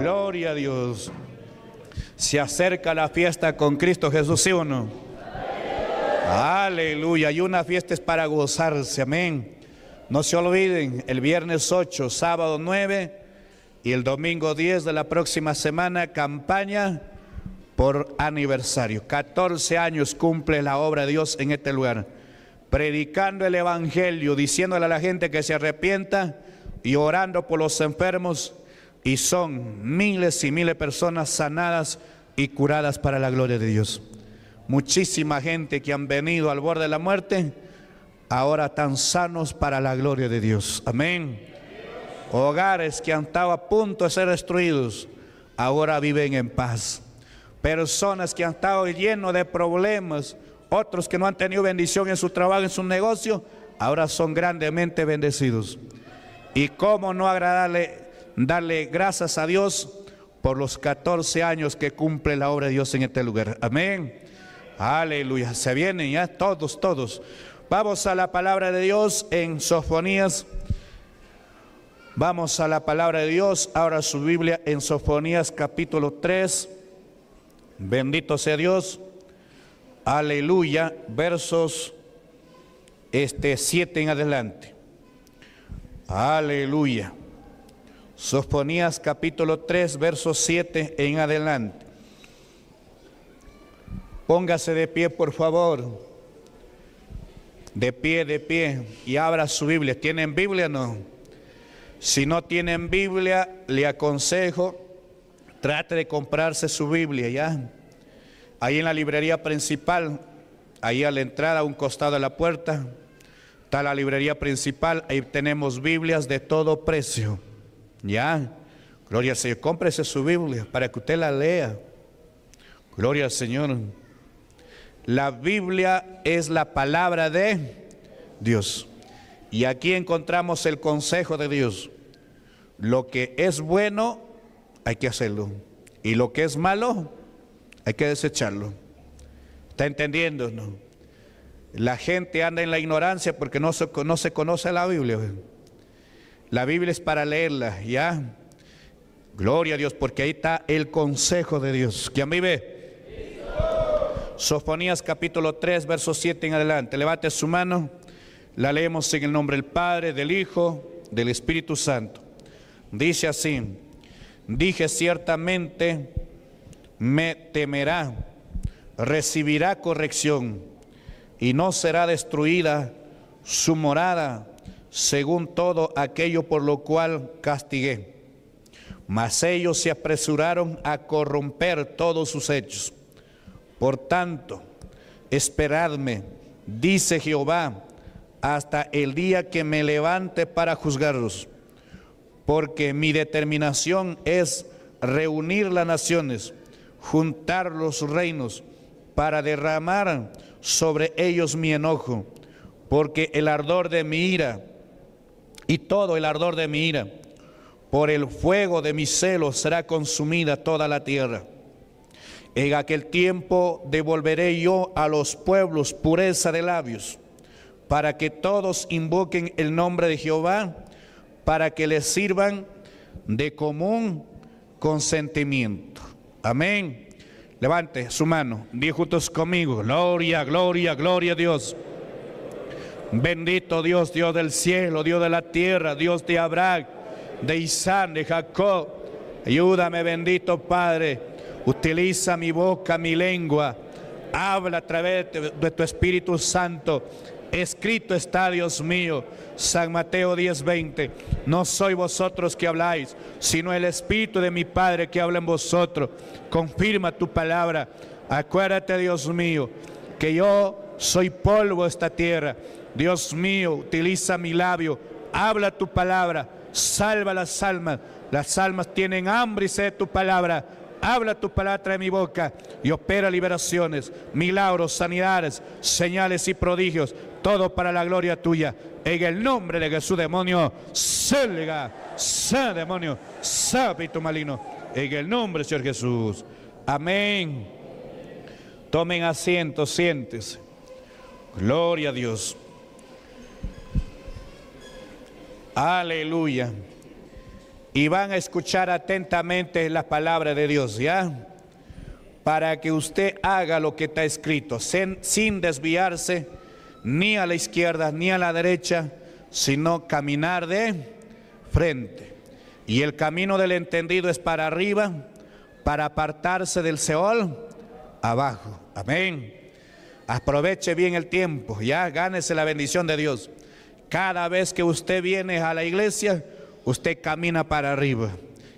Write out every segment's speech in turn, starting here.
Gloria a Dios. Se acerca la fiesta con Cristo Jesús, ¿sí o Aleluya. Y una fiesta es para gozarse, amén. No se olviden, el viernes 8, sábado 9 y el domingo 10 de la próxima semana, campaña por aniversario. 14 años cumple la obra de Dios en este lugar. Predicando el Evangelio, diciéndole a la gente que se arrepienta y orando por los enfermos y son miles y miles de personas sanadas y curadas para la gloria de Dios. Muchísima gente que han venido al borde de la muerte, ahora están sanos para la gloria de Dios. Amén. Hogares que han estado a punto de ser destruidos, ahora viven en paz. Personas que han estado llenos de problemas, otros que no han tenido bendición en su trabajo, en su negocio, ahora son grandemente bendecidos. Y cómo no agradarle darle gracias a Dios por los 14 años que cumple la obra de Dios en este lugar. Amén. Aleluya. Se vienen ya todos, todos. Vamos a la palabra de Dios en Sofonías. Vamos a la palabra de Dios. Ahora su Biblia en Sofonías capítulo 3. Bendito sea Dios. Aleluya. Versos este 7 en adelante. Aleluya. Sofonías capítulo 3, verso 7 en adelante. Póngase de pie, por favor. De pie, de pie. Y abra su Biblia. ¿Tienen Biblia o no? Si no tienen Biblia, le aconsejo, trate de comprarse su Biblia, ¿ya? Ahí en la librería principal, ahí al entrar a un costado de la puerta, está la librería principal, ahí tenemos Biblias de todo precio. Ya, gloria al Señor. Cómprese su Biblia para que usted la lea. Gloria al Señor. La Biblia es la palabra de Dios. Y aquí encontramos el consejo de Dios. Lo que es bueno, hay que hacerlo. Y lo que es malo, hay que desecharlo. ¿Está entendiendo? No? La gente anda en la ignorancia porque no se, no se conoce la Biblia. La Biblia es para leerla, ¿ya? Gloria a Dios, porque ahí está el consejo de Dios. ¿Quién vive? Sofonías capítulo 3, verso 7 en adelante. Levante su mano. La leemos en el nombre del Padre, del Hijo, del Espíritu Santo. Dice así, dije ciertamente, me temerá, recibirá corrección y no será destruida su morada según todo aquello por lo cual castigué. Mas ellos se apresuraron a corromper todos sus hechos. Por tanto, esperadme, dice Jehová, hasta el día que me levante para juzgarlos, porque mi determinación es reunir las naciones, juntar los reinos, para derramar sobre ellos mi enojo, porque el ardor de mi ira y todo el ardor de mi ira. Por el fuego de mi celo será consumida toda la tierra. En aquel tiempo devolveré yo a los pueblos pureza de labios, para que todos invoquen el nombre de Jehová, para que les sirvan de común consentimiento. Amén. Levante su mano, di juntos conmigo, gloria, gloria, gloria a Dios. Bendito Dios, Dios del cielo, Dios de la tierra, Dios de Abraham, de Isán, de Jacob. Ayúdame, bendito Padre. Utiliza mi boca, mi lengua. Habla a través de tu Espíritu Santo. Escrito está, Dios mío, San Mateo 10:20. No soy vosotros que habláis, sino el Espíritu de mi Padre que habla en vosotros. Confirma tu palabra. Acuérdate, Dios mío, que yo soy polvo esta tierra Dios mío, utiliza mi labio, habla tu palabra, salva las almas. Las almas tienen hambre y sed de tu palabra. Habla tu palabra en mi boca y opera liberaciones, milagros, sanidades, señales y prodigios, todo para la gloria tuya. En el nombre de Jesús, demonio, salga, sea demonio, sabe tu malino. En el nombre, Señor Jesús. Amén. Tomen asiento, siéntese. Gloria a Dios. Aleluya. Y van a escuchar atentamente la palabra de Dios, ¿ya? Para que usted haga lo que está escrito, sin, sin desviarse ni a la izquierda ni a la derecha, sino caminar de frente. Y el camino del entendido es para arriba, para apartarse del Seol abajo. Amén. Aproveche bien el tiempo, ya gánese la bendición de Dios. Cada vez que usted viene a la iglesia, usted camina para arriba.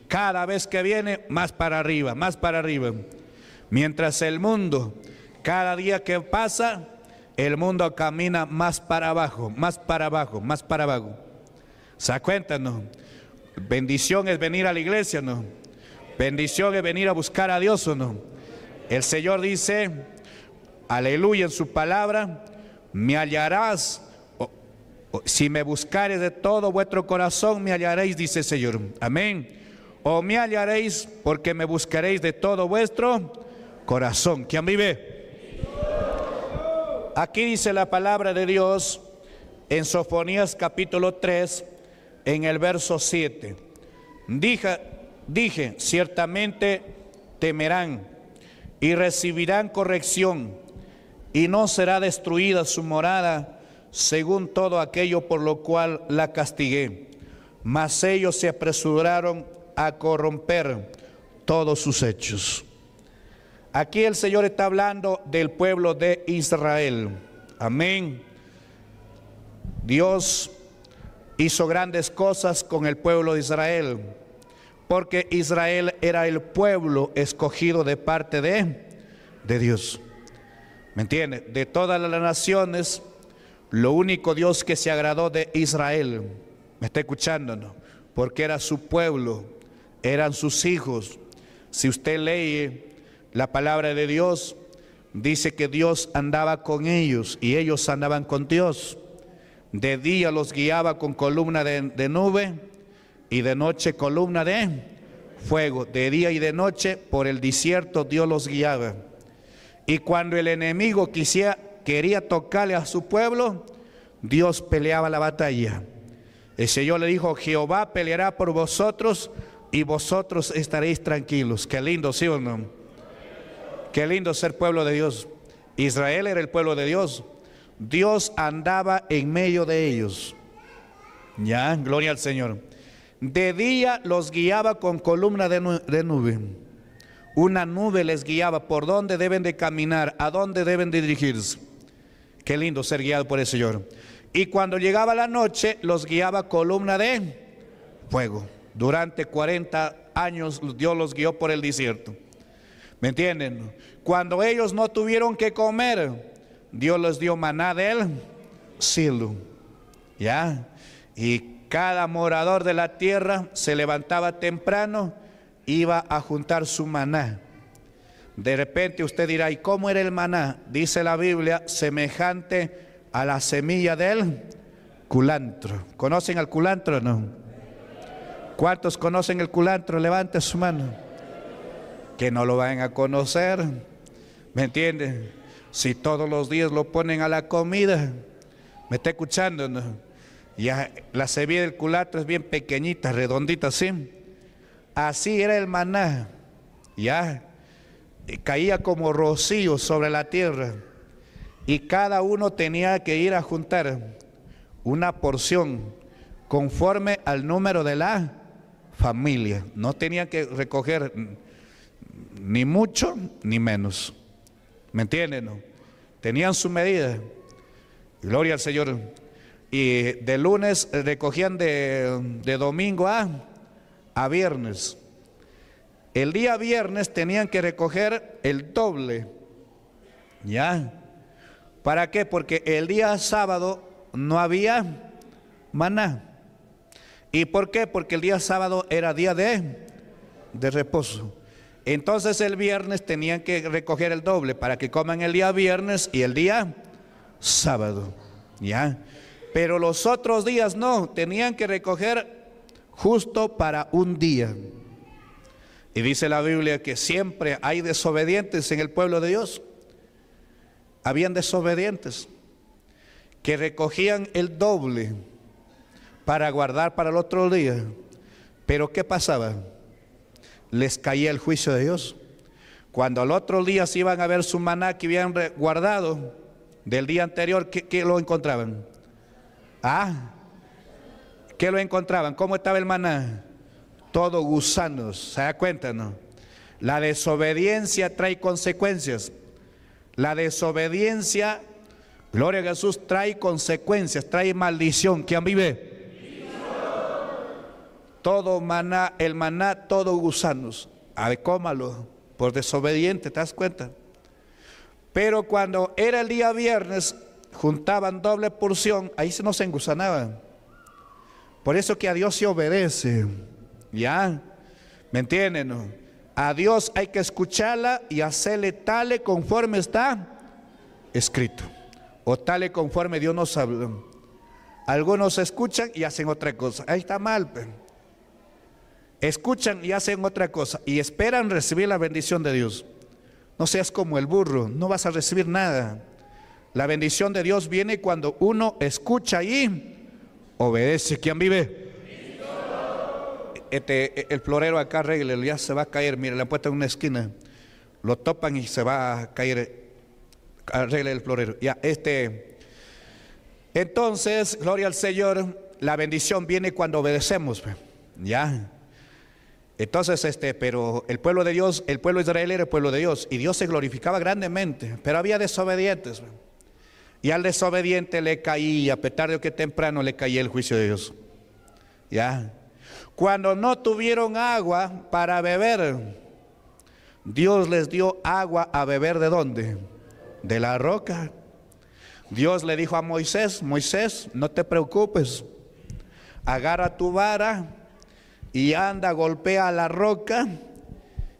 Cada vez que viene, más para arriba, más para arriba. Mientras el mundo, cada día que pasa, el mundo camina más para abajo, más para abajo, más para abajo. ¿Se cuéntanos? Bendición es venir a la iglesia, ¿no? Bendición es venir a buscar a Dios, ¿o no? El Señor dice, aleluya en su palabra, me hallarás si me buscareis de todo vuestro corazón, me hallaréis, dice el Señor. Amén. O me hallaréis porque me buscaréis de todo vuestro corazón. ¿Quién vive? Aquí dice la palabra de Dios en Sofonías capítulo 3, en el verso 7. Dije, dije ciertamente temerán y recibirán corrección y no será destruida su morada según todo aquello por lo cual la castigué. Mas ellos se apresuraron a corromper todos sus hechos. Aquí el Señor está hablando del pueblo de Israel. Amén. Dios hizo grandes cosas con el pueblo de Israel, porque Israel era el pueblo escogido de parte de, de Dios. ¿Me entiende? De todas las naciones, lo único Dios que se agradó de Israel, me está escuchando porque era su pueblo, eran sus hijos. Si usted lee la palabra de Dios, dice que Dios andaba con ellos y ellos andaban con Dios. De día los guiaba con columna de, de, nube y de noche columna de fuego. De día y de noche por el desierto Dios los guiaba. Y cuando el enemigo quisiera quería tocarle a su pueblo, Dios peleaba la batalla. El Señor le dijo, Jehová peleará por vosotros y vosotros estaréis tranquilos. Qué lindo, ¿sí o no? Qué lindo ser pueblo de Dios. Israel era el pueblo de Dios. Dios andaba en medio de ellos. Ya, gloria al Señor. De día los guiaba con columna de, de nube. Una nube les guiaba por dónde deben de caminar, a dónde deben de dirigirse. Qué lindo ser guiado por el Señor. Y cuando llegaba la noche, los guiaba columna de fuego. Durante 40 años Dios los guió por el desierto. ¿Me entienden? Cuando ellos no tuvieron que comer, Dios les dio maná del cielo. ¿Ya? Y cada morador de la tierra se levantaba temprano, iba a juntar su maná. De repente usted dirá, ¿y cómo era el maná? Dice la Biblia, semejante a la semilla del culantro. ¿Conocen al culantro no? ¿Cuántos conocen el culantro? Levante su mano. Que no lo vayan a conocer. ¿Me entienden? Si todos los días lo ponen a la comida. ¿Me está escuchando? Ya, la semilla del culantro es bien pequeñita, redondita, ¿sí? Así era el maná. Ya eh, caía como rocío sobre la tierra y cada uno tenía que ir a juntar una porción conforme al número de la familia. No tenía que recoger ni mucho ni menos. ¿Me entienden? Tenían su medida. Gloria al Señor. Y de lunes eh, recogían de, domingo a, a viernes. El día viernes tenían que recoger el doble. ¿Ya? ¿Para qué? Porque el día sábado no había maná. ¿Y por qué? Porque el día sábado era día de, de reposo. Entonces el viernes tenían que recoger el doble para que coman el día viernes y el día sábado. ¿Ya? Pero los otros días no, tenían que recoger justo para un día. Y dice la Biblia que siempre hay desobedientes en el pueblo de Dios. Habían desobedientes que recogían el doble para guardar para el otro día. Pero ¿qué pasaba? Les caía el juicio de Dios. Cuando al otro día se iban a ver su maná que habían guardado del día anterior, ¿qué, lo encontraban? Ah, ¿qué lo encontraban? ¿Cómo estaba el maná? todo gusanos. ¿Se da cuenta, no? La desobediencia trae consecuencias. La desobediencia, gloria a Jesús, trae consecuencias, trae maldición. ¿Quién vive? Todo maná, el maná, todo gusanos. A ver, cómalo, por desobediente, ¿te das cuenta? Pero cuando era el día viernes, juntaban doble porción, ahí se nos engusanaban. Por eso que a Dios se obedece. ¿Ya? ¿Me entienden? A Dios hay que escucharla y hacerle tal conforme está escrito. O tal conforme Dios nos habló. Algunos escuchan y hacen otra cosa. Ahí está mal. Pues. Escuchan y hacen otra cosa y esperan recibir la bendición de Dios. No seas como el burro, no vas a recibir nada. La bendición de Dios viene cuando uno escucha y obedece. ¿Quién vive? Este, el florero acá arregle, ya se va a caer, mire, le han puesto en una esquina, lo topan y se va a caer, arregle el florero. Ya, este, entonces, gloria al Señor, la bendición viene cuando obedecemos, pues, ya. Entonces, este, pero el pueblo de Dios, el pueblo de Israel era el pueblo de Dios y Dios se glorificaba grandemente, pero había desobedientes. Pues. Y al desobediente le caía, tarde de que temprano le caía el juicio de Dios. Ya. Cuando no tuvieron agua para beber, Dios les dio agua a beber de dónde? De la roca. Dios le dijo a Moisés, Moisés, no te preocupes, agarra tu vara y anda, golpea la roca.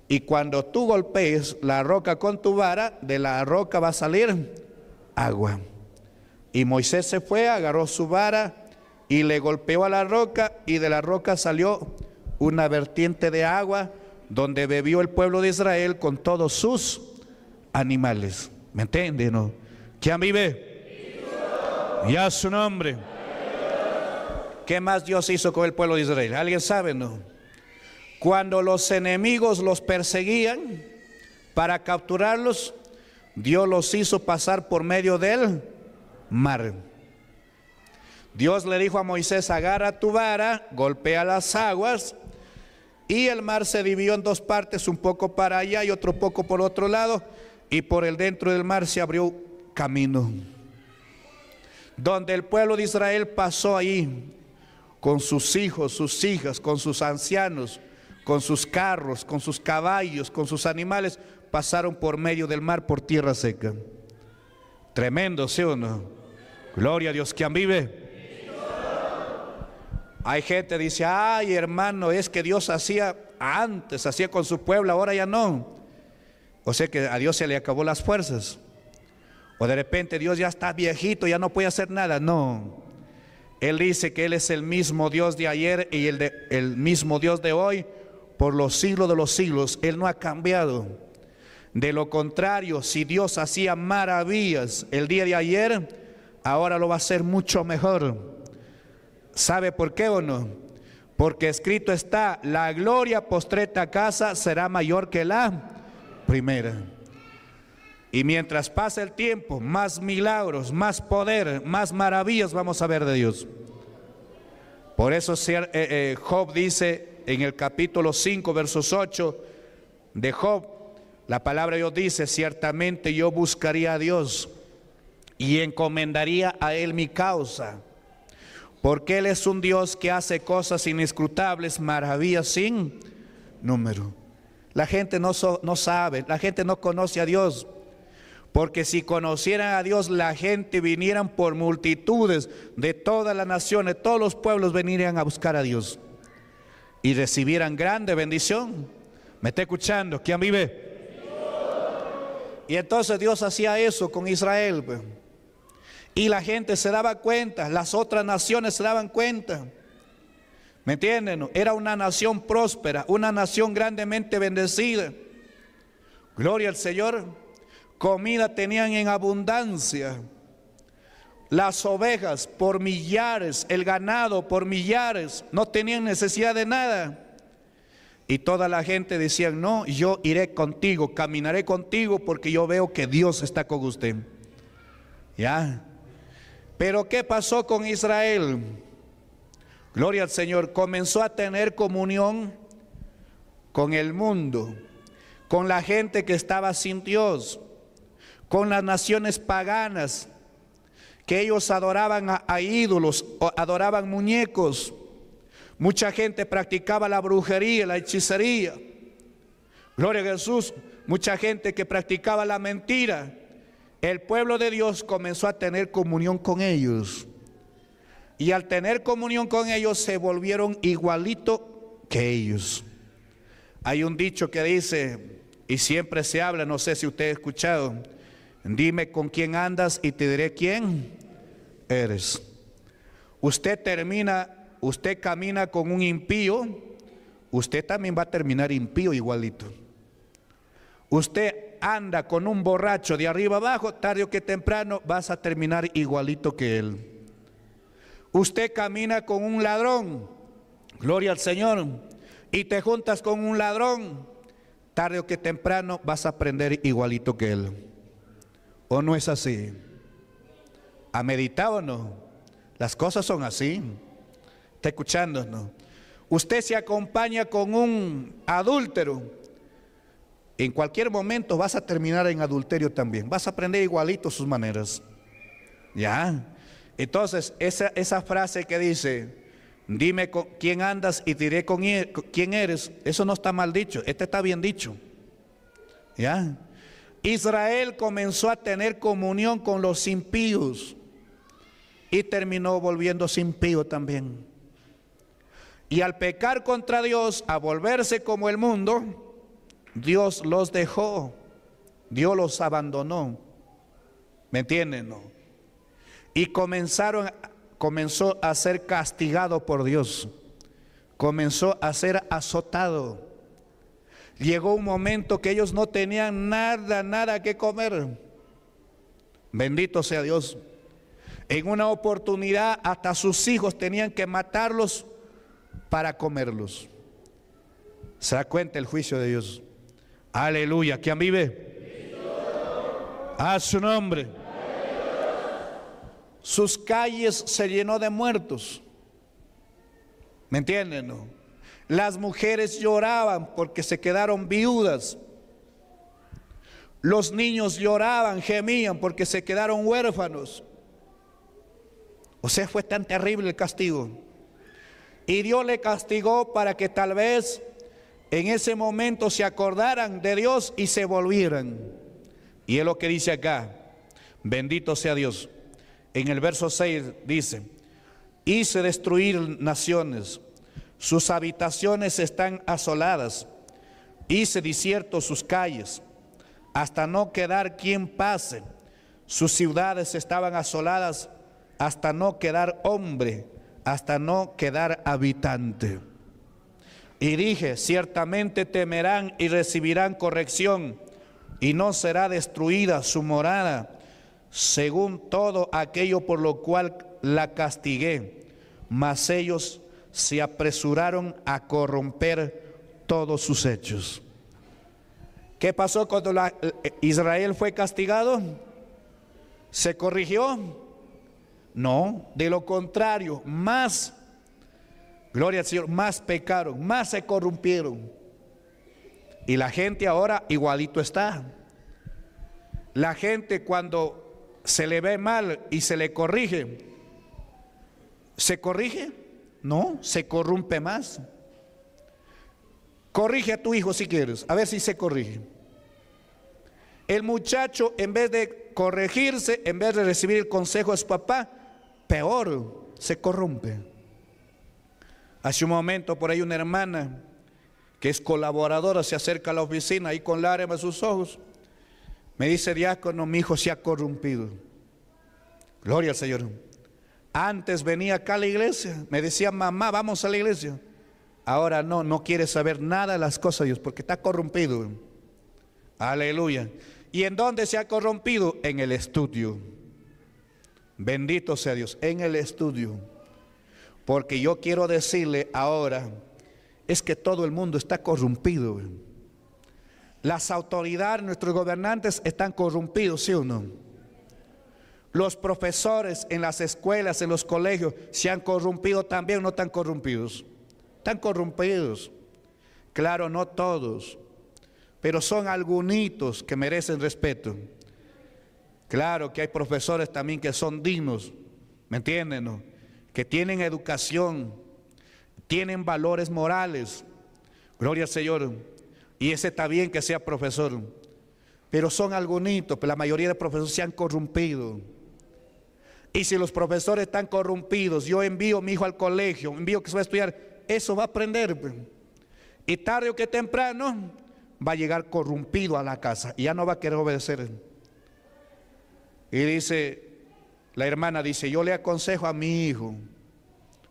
Y cuando tú golpees la roca con tu vara, de la roca va a salir agua. Y Moisés se fue, agarró su vara y le golpeó a la roca y de la roca salió una vertiente de agua donde bebió el pueblo de Israel con todos sus animales. ¿Me entienden? No? ¿Quién vive? Y a su nombre. ¿Qué más Dios hizo con el pueblo de Israel? ¿Alguien sabe? No. Cuando los enemigos los perseguían para capturarlos, Dios los hizo pasar por medio del mar. Dios le dijo a Moisés, agarra tu vara, golpea las aguas, y el mar se dividió en dos partes, un poco para allá y otro poco por otro lado, y por el dentro del mar se abrió camino. Donde el pueblo de Israel pasó ahí, con sus hijos, sus hijas, con sus ancianos, con sus carros, con sus caballos, con sus animales, pasaron por medio del mar por tierra seca. Tremendo, ¿sí o no? Gloria a Dios, quien vive. Hay gente que dice, ay hermano, es que Dios hacía antes, hacía con su pueblo, ahora ya no. O sea que a Dios se le acabó las fuerzas. O de repente Dios ya está viejito, ya no puede hacer nada. No. Él dice que Él es el mismo Dios de ayer y el, el mismo Dios de hoy por los siglos de los siglos. Él no ha cambiado. De lo contrario, si Dios hacía maravillas el día de ayer, ahora lo va a hacer mucho mejor. ¿Sabe por qué o no? Porque escrito está, la gloria postreta casa será mayor que la primera. Y mientras pasa el tiempo, más milagros, más poder, más maravillas vamos a ver de Dios. Por eso eh, eh, Job dice en el capítulo 5, versos 8 de Job, la palabra yo dice, ciertamente yo buscaría a Dios y encomendaría a Él mi causa. Porque Él es un Dios que hace cosas inescrutables, maravillas sin número. La gente no, no sabe, la gente no conoce a Dios. Porque si conocieran a Dios, la gente vinieran por multitudes de todas las naciones, todos los pueblos venirían a buscar a Dios y recibieran grande bendición. ¿Me está escuchando? ¿Quién vive? Y entonces Dios hacía eso con Israel. Pues. Y la gente se daba cuenta, las otras naciones se daban cuenta. ¿Me entienden? Era una nación próspera, una nación grandemente bendecida. Gloria al Señor. Comida tenían en abundancia. Las ovejas por millares, el ganado por millares, no tenían necesidad de nada. Y toda la gente decía, no, yo iré contigo, caminaré contigo porque yo veo que Dios está con usted. ¿Ya? Pero ¿qué pasó con Israel? Gloria al Señor, comenzó a tener comunión con el mundo, con la gente que estaba sin Dios, con las naciones paganas, que ellos adoraban a, ídolos, adoraban muñecos. Mucha gente practicaba la brujería, la hechicería. Gloria a Jesús, mucha gente que practicaba la mentira el pueblo de Dios comenzó a tener comunión con ellos. Y al tener comunión con ellos se volvieron igualito que ellos. Hay un dicho que dice, y siempre se habla, no sé si usted ha escuchado, dime con quién andas y te diré quién eres. Usted termina, usted camina con un impío, usted también va a terminar impío igualito. Usted anda con un borracho de arriba abajo, tarde o que temprano vas a terminar igualito que él. Usted camina con un ladrón, gloria al Señor, y te juntas con un ladrón, tarde o que temprano vas a aprender igualito que él. ¿O no es así? ¿Ha meditado o no? Las cosas son así. Está escuchándonos. Usted se acompaña con un adúltero en cualquier momento vas a terminar en adulterio también. Vas a aprender igualito sus maneras. ¿Ya? Entonces, esa, esa frase que dice, dime con quién andas y diré con e-, quién eres, eso no está mal dicho, este está bien dicho. ¿Ya? Israel comenzó a tener comunión con los impíos y terminó volviéndose impío también. Y al pecar contra Dios, a volverse como el mundo, Dios los dejó, Dios los abandonó. ¿Me entienden? Y comenzaron, comenzó a ser castigado por Dios, comenzó a ser azotado. Llegó un momento que ellos no tenían nada, nada que comer. Bendito sea Dios. En una oportunidad hasta sus hijos tenían que matarlos para comerlos. Se da cuenta el juicio de Dios. Aleluya. ¿Quién vive? A su nombre. Sus calles se llenó de muertos. ¿Me entienden? Las mujeres lloraban porque se quedaron viudas. Los niños lloraban, gemían porque se quedaron huérfanos. O sea, fue tan terrible el castigo. Y Dios le castigó para que tal vez en ese momento se acordaran de Dios y se volvieran. Y es lo que dice acá, bendito sea Dios. En el verso 6 dice, hice destruir naciones, sus habitaciones están asoladas, hice desierto sus calles, hasta no quedar quien pase, sus ciudades estaban asoladas, hasta no quedar hombre, hasta no quedar habitante. Y dije, ciertamente temerán y recibirán corrección, y no será destruida su morada, según todo aquello por lo cual la castigué. Mas ellos se apresuraron a corromper todos sus hechos. ¿Qué pasó cuando eh, Israel fue castigado? ¿Se corrigió? No, de lo contrario, más Gloria al Señor, más pecaron, más se corrompieron. Y la gente ahora igualito está. La gente cuando se le ve mal y se le corrige, ¿se corrige? No, se corrompe más. Corrige a tu hijo si quieres, a ver si se corrige. El muchacho en vez de corregirse, en vez de recibir el consejo de su papá, peor, se corrompe. Hace un momento por ahí una hermana que es colaboradora se acerca a la oficina ahí con lágrimas en sus ojos. Me dice, diácono, mi hijo se ha corrompido. Gloria al Señor. Antes venía acá a la iglesia, me decía, mamá, vamos a la iglesia. Ahora no, no quiere saber nada de las cosas de Dios porque está corrompido. Aleluya. ¿Y en dónde se ha corrompido? En el estudio. Bendito sea Dios, en el estudio. Porque yo quiero decirle ahora, es que todo el mundo está corrompido. Las autoridades, nuestros gobernantes están corrompidos, ¿sí o no? Los profesores en las escuelas, en los colegios, se han corrompido también, no están corrompidos. Están corrompidos. Claro, no todos, pero son algunos que merecen respeto. Claro que hay profesores también que son dignos, ¿me entienden? No? que tienen educación, tienen valores morales. Gloria al Señor. Y ese está bien que sea profesor. Pero son algunos, pero la mayoría de profesores se han corrompido. Y si los profesores están corrompidos, yo envío a mi hijo al colegio, envío que se va a estudiar, eso va a aprender. Y tarde o que temprano va a llegar corrompido a la casa y ya no va a querer obedecer. Y dice, la hermana dice, yo le aconsejo a mi hijo,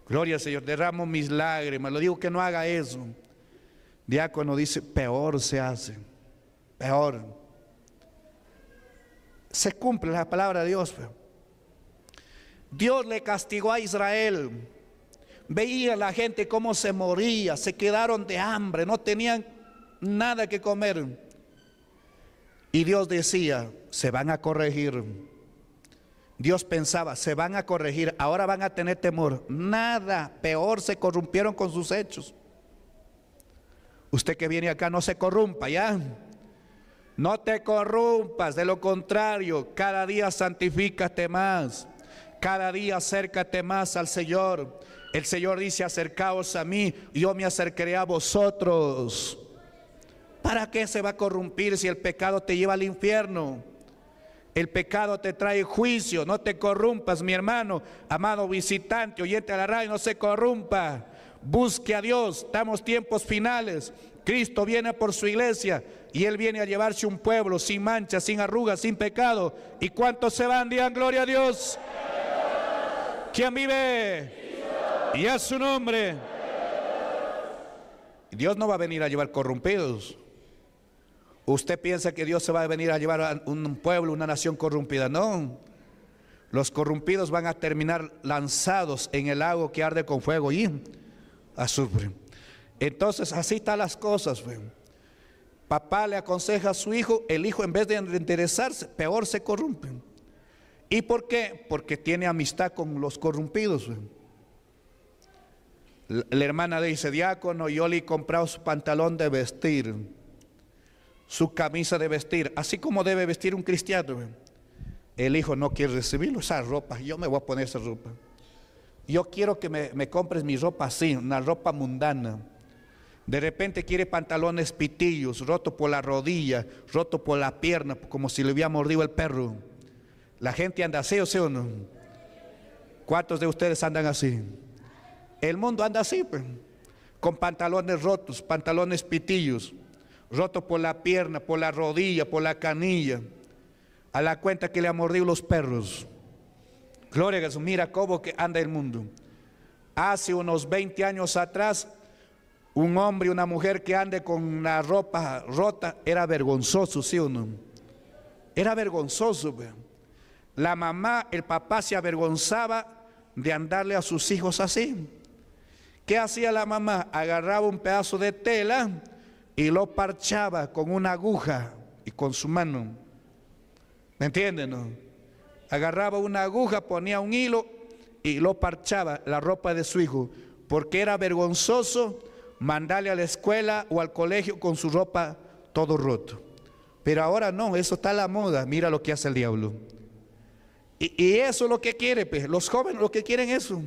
gloria al Señor, derramo mis lágrimas, le digo que no haga eso. Diácono dice, peor se hace, peor. Se cumple la palabra de Dios. Dios le castigó a Israel. Veía la gente cómo se moría, se quedaron de hambre, no tenían nada que comer. Y Dios decía, se van a corregir Dios pensaba, se van a corregir, ahora van a tener temor. Nada, peor, se corrompieron con sus hechos. Usted que viene acá no se corrompa, ¿ya? No te corrompas, de lo contrario, cada día santifícate más. Cada día acércate más al Señor. El Señor dice, acercaos a mí, yo me acercaré a vosotros. ¿Para qué se va a corrompir si el pecado te lleva al infierno? El pecado te trae juicio, no te corrompas, mi hermano, amado visitante, oyente a la radio, no se corrompa. Busque a Dios, estamos tiempos finales. Cristo viene por su iglesia y Él viene a llevarse un pueblo sin mancha, sin arrugas, sin pecado. ¿Y cuántos se van? Digan gloria a Dios. ¿Quién vive? Y a su nombre. Dios no va a venir a llevar corrompidos. Usted piensa que Dios se va a venir a llevar a un pueblo, una nación corrompida. No. Los corrompidos van a terminar lanzados en el lago que arde con fuego y azufre. Entonces, así están las cosas. Papá le aconseja a su hijo, el hijo en vez de interesarse, peor se corrompe. ¿Y por qué? Porque tiene amistad con los corrompidos. La hermana dice, diácono, yo le he comprado su pantalón de vestir su camisa de vestir, así como debe vestir un cristiano. El hijo no quiere recibir esa ropa, yo me voy a poner esa ropa. Yo quiero que me, compres mi ropa así, una ropa mundana. De repente quiere pantalones pitillos, roto por la rodilla, roto por la pierna, como si le hubiera mordido el perro. La gente anda así, ¿o sí o no? ¿Cuántos de ustedes andan así? El mundo anda así, pues, con pantalones rotos, pantalones pitillos, roto por la pierna, por la rodilla, por la canilla, a la cuenta que le han mordido los perros. Gloria a Jesús, mira cómo que anda el mundo. Hace unos 20 años atrás, un hombre y una mujer que ande con la ropa rota era vergonzoso, ¿sí o no? Era vergonzoso. La mamá, el papá se avergonzaba de andarle a sus hijos así. ¿Qué hacía la mamá? Agarraba un pedazo de tela, y lo parchaba con una aguja y con su mano. ¿Me entienden? Agarraba una aguja, ponía un hilo y lo parchaba la ropa de su hijo, porque era vergonzoso mandarle a la escuela o al colegio con su ropa todo roto. Pero ahora no, eso está a la moda, mira lo que hace el diablo. Y, eso es lo que quiere, pues. los jóvenes lo que quieren eso.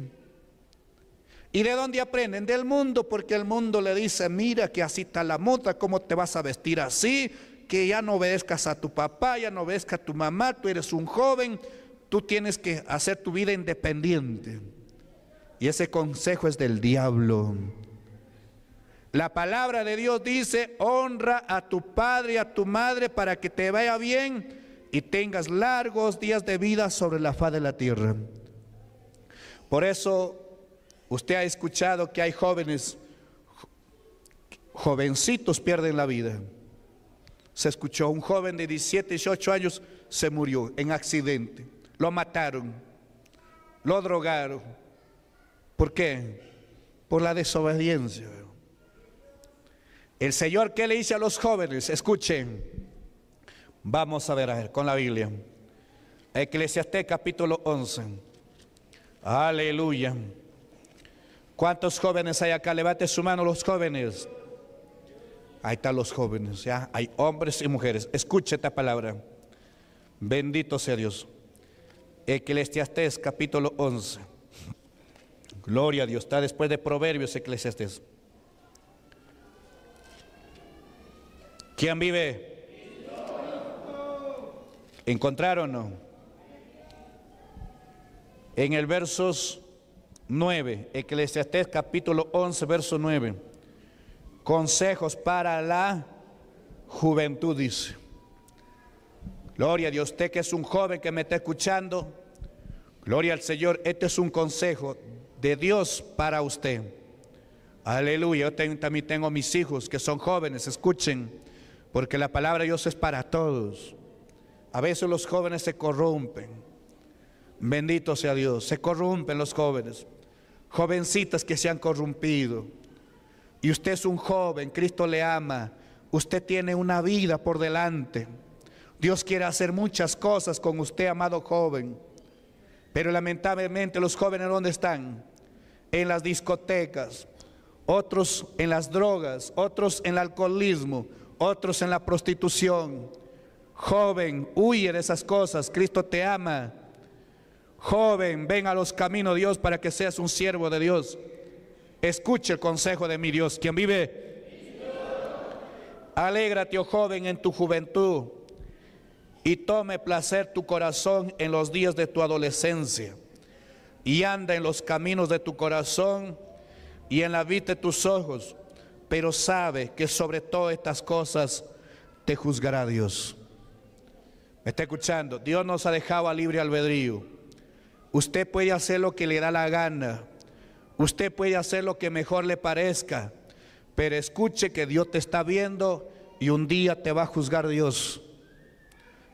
¿Y de dónde aprenden? Del mundo, porque el mundo le dice, mira que así está la mota, ¿cómo te vas a vestir así? Que ya no obedezcas a tu papá, ya no obedezcas a tu mamá, tú eres un joven, tú tienes que hacer tu vida independiente. Y ese consejo es del diablo. La palabra de Dios dice, honra a tu padre y a tu madre para que te vaya bien y tengas largos días de vida sobre la faz de la tierra. Por eso Usted ha escuchado que hay jóvenes, jovencitos pierden la vida. Se escuchó, un joven de 17, 18 años se murió en accidente. Lo mataron, lo drogaron. ¿Por qué? Por la desobediencia. El Señor, ¿qué le dice a los jóvenes? Escuchen. Vamos a ver, con la Biblia. Eclesiastés capítulo 11. Aleluya. ¿Cuántos jóvenes hay acá? Levante su mano los jóvenes. Ahí están los jóvenes, ya. Hay hombres y mujeres. Escuche esta palabra. Bendito sea Dios. Eclesiastés capítulo 11. Gloria a Dios. Está después de Proverbios Eclesiastés. ¿Quién vive? ¿Encontraron no? En el versos 9, Eclesiastés capítulo 11, verso 9. Consejos para la juventud, dice. Gloria a Dios, usted que es un joven que me está escuchando. Gloria al Señor, este es un consejo de Dios para usted. Aleluya, yo tengo, también tengo mis hijos que son jóvenes, escuchen, porque la palabra de Dios es para todos. A veces los jóvenes se corrompen. Bendito sea Dios, se corrompen los jóvenes jovencitas que se han corrompido, y usted es un joven, Cristo le ama, usted tiene una vida por delante. Dios quiere hacer muchas cosas con usted, amado joven. Pero lamentablemente los jóvenes ¿dónde están? En las discotecas, otros en las drogas, otros en el alcoholismo, otros en la prostitución. Joven, huye de esas cosas, Cristo te ama. Joven, ven a los caminos de Dios para que seas un siervo de Dios. Escuche el consejo de mi Dios, quien vive. Alégrate, oh joven, en tu juventud y tome placer tu corazón en los días de tu adolescencia y anda en los caminos de tu corazón y en la vista de tus ojos, pero sabe que sobre todas estas cosas te juzgará Dios. ¿Me está escuchando? Dios nos ha dejado a libre albedrío. Usted puede hacer lo que le da la gana. Usted puede hacer lo que mejor le parezca. Pero escuche que Dios te está viendo y un día te va a juzgar Dios.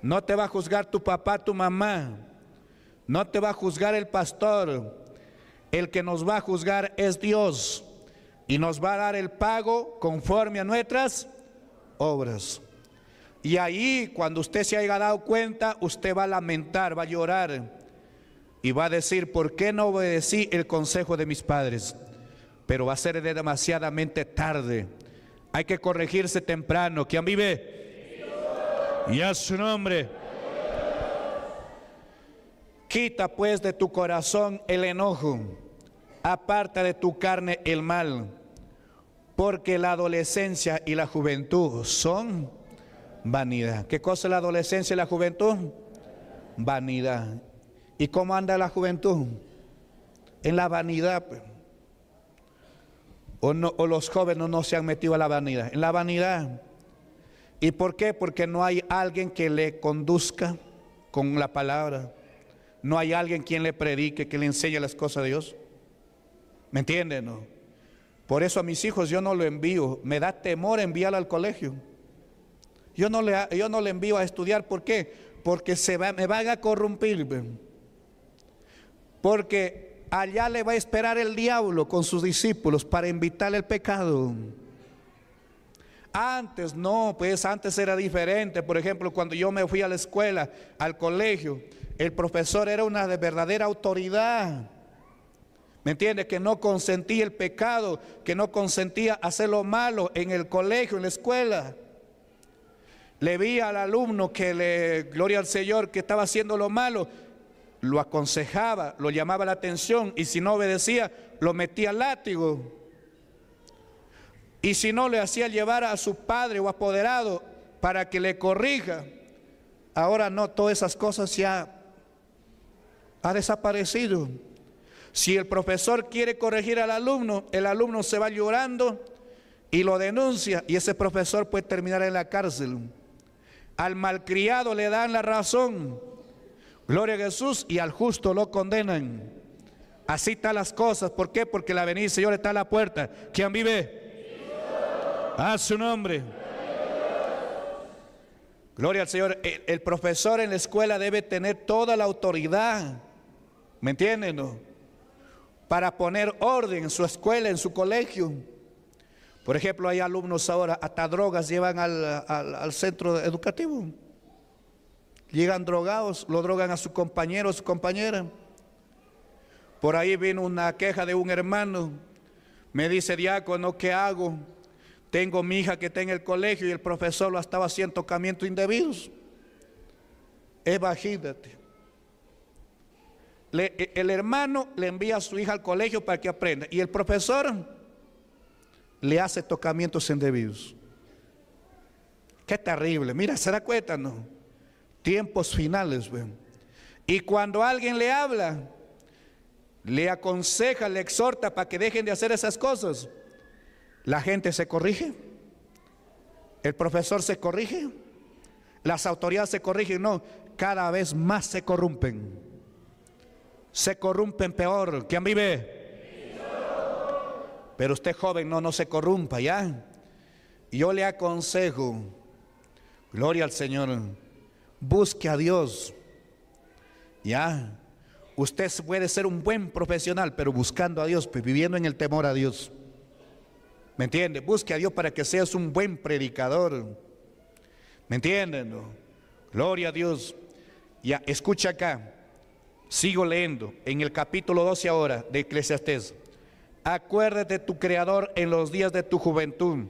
No te va a juzgar tu papá, tu mamá. No te va a juzgar el pastor. El que nos va a juzgar es Dios y nos va a dar el pago conforme a nuestras obras. Y ahí, cuando usted se haya dado cuenta, usted va a lamentar, va a llorar y va a decir, ¿por qué no obedecí el consejo de mis padres? Pero va a ser demasiadamente tarde. Hay que corregirse temprano. ¿Quién vive? Y a su nombre. Quita pues de tu corazón el enojo. Aparta de tu carne el mal. Porque la adolescencia y la juventud son vanidad. ¿Qué cosa es la adolescencia y la juventud? Vanidad. ¿Y cómo anda la juventud? En la vanidad. Pues. O, los jóvenes no se han metido a la vanidad. En la vanidad. ¿Y por qué? Porque no hay alguien que le conduzca con la palabra. No hay alguien quien le predique, que le enseñe las cosas de Dios. ¿Me entienden? Por eso a mis hijos yo no lo envío. Me da temor enviarlo al colegio. Yo no le, yo no le envío a estudiar. ¿Por qué? Porque se va, me van a corrompir. Pues. Porque allá le va a esperar el diablo con sus discípulos para invitarle el pecado. Antes no, pues antes era diferente. Por ejemplo, cuando yo me fui a la escuela, al colegio, el profesor era una de verdadera autoridad. ¿Me entiendes? Que no consentía el pecado, que no consentía hacer lo malo en el colegio, en la escuela. Le vi al alumno que le, gloria al Señor, que estaba haciendo lo malo lo aconsejaba, lo llamaba la atención y si no obedecía, lo metía al látigo. Y si no, le hacía llevar a su padre o apoderado para que le corrija. Ahora no, todas esas cosas ya ha desaparecido. Si el profesor quiere corregir al alumno, el alumno se va llorando y lo denuncia y ese profesor puede terminar en la cárcel. Al malcriado le dan la razón Gloria a Jesús y al justo lo condenan. Así están las cosas. ¿Por qué? Porque la venida del Señor está a la puerta. ¿Quién vive? A su nombre. Gloria al Señor. El, profesor en la escuela debe tener toda la autoridad. ¿Me entienden? No? Para poner orden en su escuela, en su colegio. Por ejemplo, hay alumnos ahora, hasta drogas llevan al, al, al centro educativo. Llegan drogados, lo drogan a su compañero o su compañera. Por ahí viene una queja de un hermano. Me dice, diácono, ¿qué hago? Tengo mi hija que está en el colegio y el profesor lo estaba haciendo tocamientos indebidos. ¡Eva, Le, e, el hermano le envía a su hija al colegio para que aprenda. Y el profesor le hace tocamientos indebidos. Qué terrible. Mira, se da cuenta, ¿no? Tiempos finales, Y cuando alguien le habla, le aconseja, le exhorta para que dejen de hacer esas cosas, la gente se corrige. El profesor se corrige. Las autoridades se corrigen. No, cada vez más se corrompen. Se corrompen peor. ¿Quién vive? Pero usted joven no, no se corrumpa ¿ya? Yo le aconsejo, gloria al Señor, busque a Dios. Ya, usted puede ser un buen profesional, pero buscando a Dios, pues, viviendo en el temor a Dios. ¿Me entiende? Busque a Dios para que seas un buen predicador. ¿Me entienden? Gloria a Dios. Ya, escucha acá. Sigo leyendo en el capítulo 12 ahora de Eclesiastés. Acuérdate tu creador en los días de tu juventud,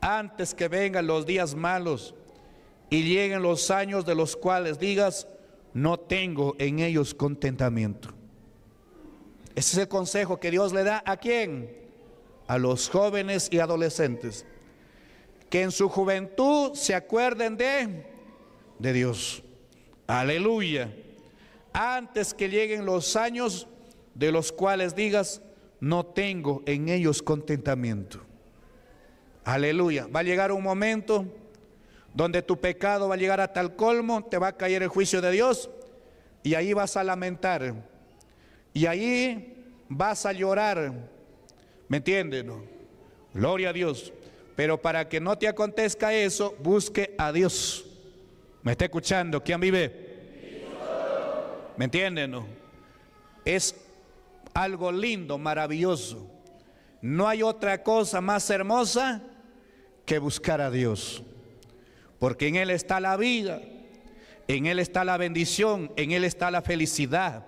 antes que vengan los días malos y lleguen los años de los cuales digas, no tengo en ellos contentamiento. Ese es el consejo que Dios le da a quién? A los jóvenes y adolescentes. Que en su juventud se acuerden de, de Dios. Aleluya. Antes que lleguen los años de los cuales digas, no tengo en ellos contentamiento. Aleluya. Va a llegar un momento donde tu pecado va a llegar a tal colmo, te va a caer el juicio de Dios y ahí vas a lamentar. Y ahí vas a llorar. ¿Me entienden Gloria a Dios. Pero para que no te acontezca eso, busque a Dios. ¿Me está escuchando? ¿Quién vive? ¿Me entienden? Es algo lindo, maravilloso. No hay otra cosa más hermosa que buscar a Dios porque en Él está la vida, en Él está la bendición, en Él está la felicidad.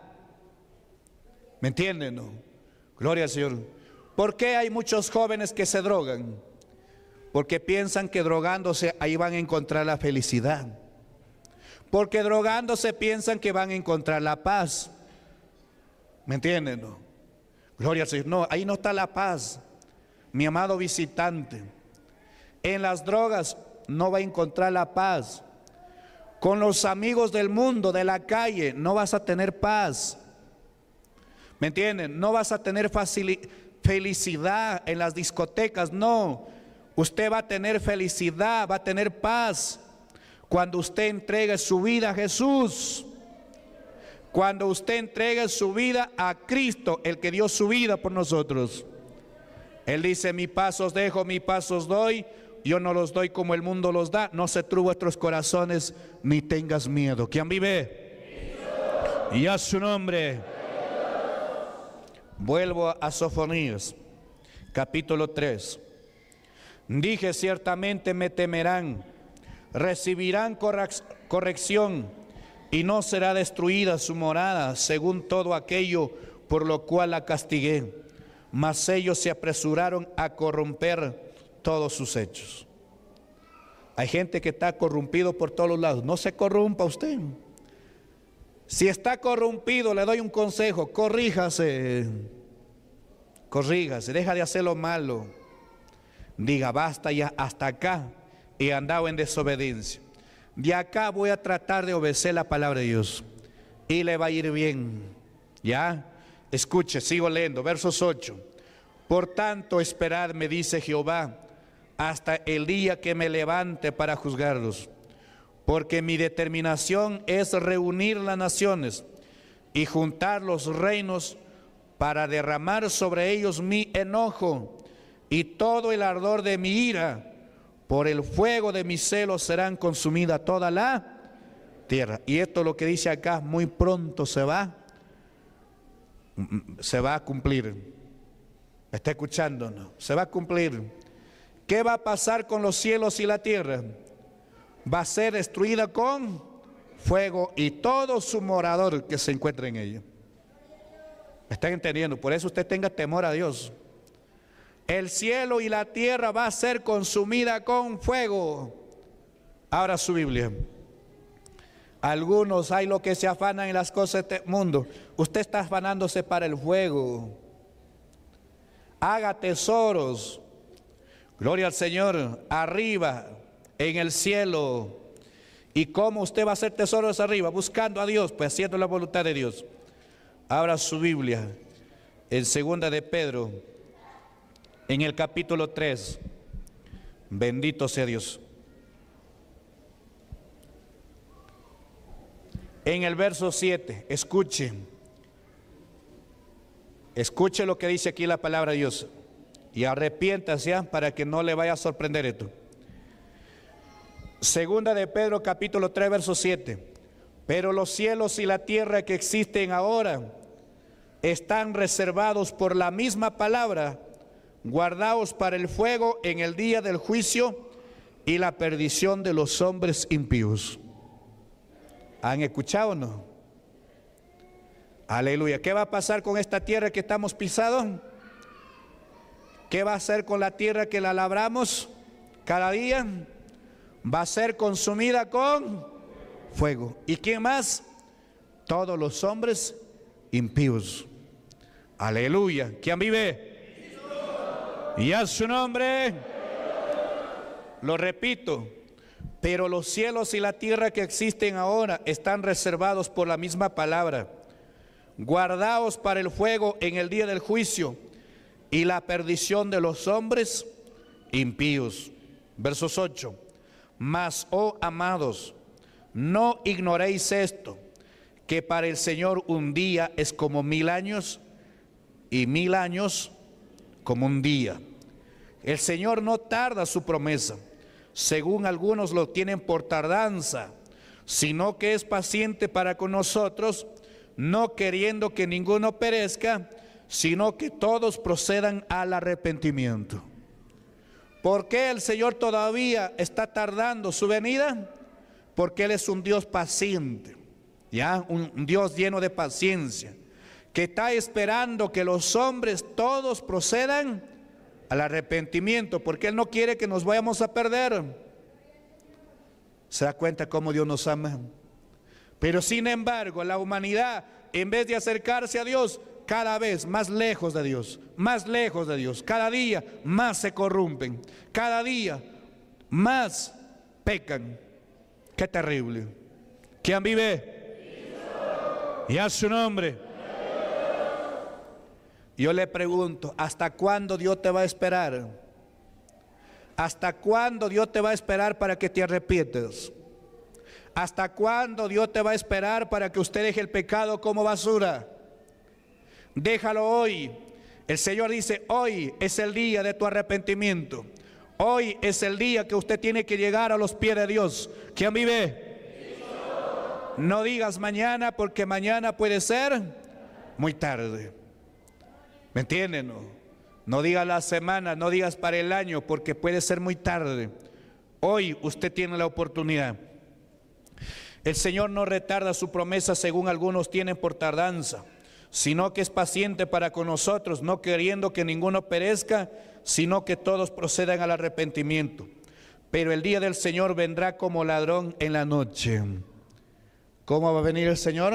¿Me entienden? Gloria al Señor. ¿Por qué hay muchos jóvenes que se drogan? Porque piensan que drogándose ahí van a encontrar la felicidad. Porque drogándose piensan que van a encontrar la paz. ¿Me entienden? Gloria al Señor. No, ahí no está la paz. Mi amado visitante. En las drogas no va a encontrar la paz. Con los amigos del mundo, de la calle, no vas a tener paz. ¿Me entienden? No vas a tener felicidad en las discotecas, no. Usted va a tener felicidad, va a tener paz cuando usted entregue su vida a Jesús. Cuando usted entregue su vida a Cristo, el que dio su vida por nosotros. Él dice, mi os dejo, mi pasos doy, yo no los doy como el mundo los da, no se true vuestros corazones, ni tengas miedo. ¿Quién vive? Y a su nombre. Vuelvo a Sofonías, capítulo 3. Dije, ciertamente me temerán, recibirán corrección y no será destruida su morada, según todo aquello por lo cual la castigué. Mas ellos se apresuraron a corromper todos sus hechos. Hay gente que está corrompido por todos lados. No se corrompa usted. Si está corrompido, le doy un consejo, corríjase. Corríjase, deja de hacer lo malo. Diga, basta ya hasta acá y andado en desobediencia. De acá voy a tratar de obedecer la palabra de Dios y le va a ir bien. ¿Ya? Escuche, sigo leyendo, versos 8. Por tanto, esperadme, dice Jehová, hasta el día que me levante para juzgarlos, porque mi determinación es reunir las naciones y juntar los reinos para derramar sobre ellos mi enojo y todo el ardor de mi ira. Por el fuego de mi celo serán consumidas toda la tierra. Y esto lo que dice acá, muy pronto se va, mm, mm, se va a cumplir. ¿Está escuchando? Se va a cumplir. ¿Qué va a pasar con los cielos y la tierra? Va a ser destruida con fuego y todo su morador que se encuentra en ella. ¿Me están entendiendo? Por eso usted tenga temor a Dios. El cielo y la tierra va a ser consumida con fuego. Ahora su Biblia. Algunos hay los que se afanan en las cosas de este mundo. Usted está afanándose para el fuego. Haga tesoros Gloria al Señor, arriba, en el cielo. ¿Y cómo usted va a hacer tesoros arriba? Buscando a Dios, pues haciendo la voluntad de Dios. Abra su Biblia en segunda de Pedro, en el capítulo 3. Bendito sea Dios. En el verso 7, escuche. Escuche lo que dice aquí la palabra de Dios. Y arrepiéntase ¿ah? para que no le vaya a sorprender esto. Segunda de Pedro capítulo 3 verso 7. Pero los cielos y la tierra que existen ahora están reservados por la misma palabra, guardados para el fuego en el día del juicio y la perdición de los hombres impíos. ¿Han escuchado o no? Aleluya. ¿Qué va a pasar con esta tierra que estamos pisados? ¿Qué va a hacer con la tierra que la labramos cada día? Va a ser consumida con fuego. ¿Y quién más? Todos los hombres impíos. Aleluya. ¿Quién vive? Y a su nombre. Lo repito, pero los cielos y la tierra que existen ahora están reservados por la misma palabra. Guardaos para el fuego en el día del juicio y la perdición de los hombres impíos. Versos 8. Mas, oh amados, no ignoréis esto, que para el Señor un día es como mil años y mil años como un día. El Señor no tarda su promesa, según algunos lo tienen por tardanza, sino que es paciente para con nosotros, no queriendo que ninguno perezca, sino que todos procedan al arrepentimiento. ¿Por qué el Señor todavía está tardando su venida? Porque Él es un Dios paciente, ¿ya? Un Dios lleno de paciencia, que está esperando que los hombres todos procedan al arrepentimiento, porque Él no quiere que nos vayamos a perder. ¿Se da cuenta cómo Dios nos ama? Pero sin embargo, la humanidad, en vez de acercarse a Dios, cada vez más lejos de Dios, más lejos de Dios, cada día más se corrompen, cada día más pecan. Qué terrible. ¿Quién vive? Y a su nombre. Yo le pregunto, ¿hasta cuándo Dios te va a esperar? ¿Hasta cuándo Dios te va a esperar para que te arrepientes? ¿Hasta cuándo Dios te va a esperar para que usted deje el pecado como basura? Déjalo hoy. El Señor dice, hoy es el día de tu arrepentimiento. Hoy es el día que usted tiene que llegar a los pies de Dios. ¿Quién vive? No digas mañana porque mañana puede ser muy tarde. ¿Me entienden? No, no digas la semana, no digas para el año porque puede ser muy tarde. Hoy usted tiene la oportunidad. El Señor no retarda su promesa según algunos tienen por tardanza sino que es paciente para con nosotros, no queriendo que ninguno perezca, sino que todos procedan al arrepentimiento. Pero el día del Señor vendrá como ladrón en la noche. ¿Cómo va a venir el Señor?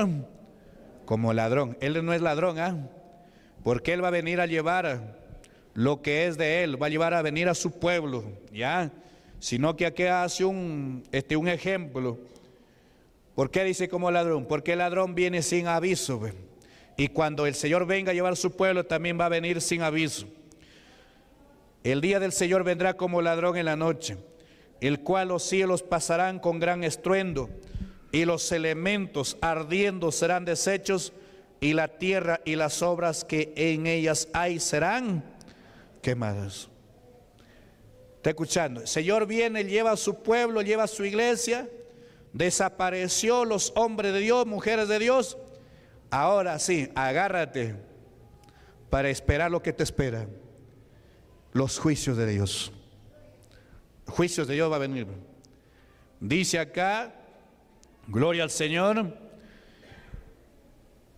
Como ladrón. Él no es ladrón, ¿ah? Porque Él va a venir a llevar lo que es de Él, va a llevar a venir a su pueblo, ¿ya? Sino que aquí hace un, este, un ejemplo. ¿Por qué dice como ladrón? Porque el ladrón viene sin aviso. Y cuando el Señor venga a llevar su pueblo, también va a venir sin aviso. El día del Señor vendrá como ladrón en la noche, el cual los cielos pasarán con gran estruendo, y los elementos ardiendo serán deshechos, y la tierra y las obras que en ellas hay serán quemadas. Está escuchando. El Señor viene, lleva a su pueblo, lleva a su iglesia. Desapareció los hombres de Dios, mujeres de Dios Ahora sí, agárrate para esperar lo que te espera, los juicios de Dios. Juicios de Dios va a venir. Dice acá, gloria al Señor,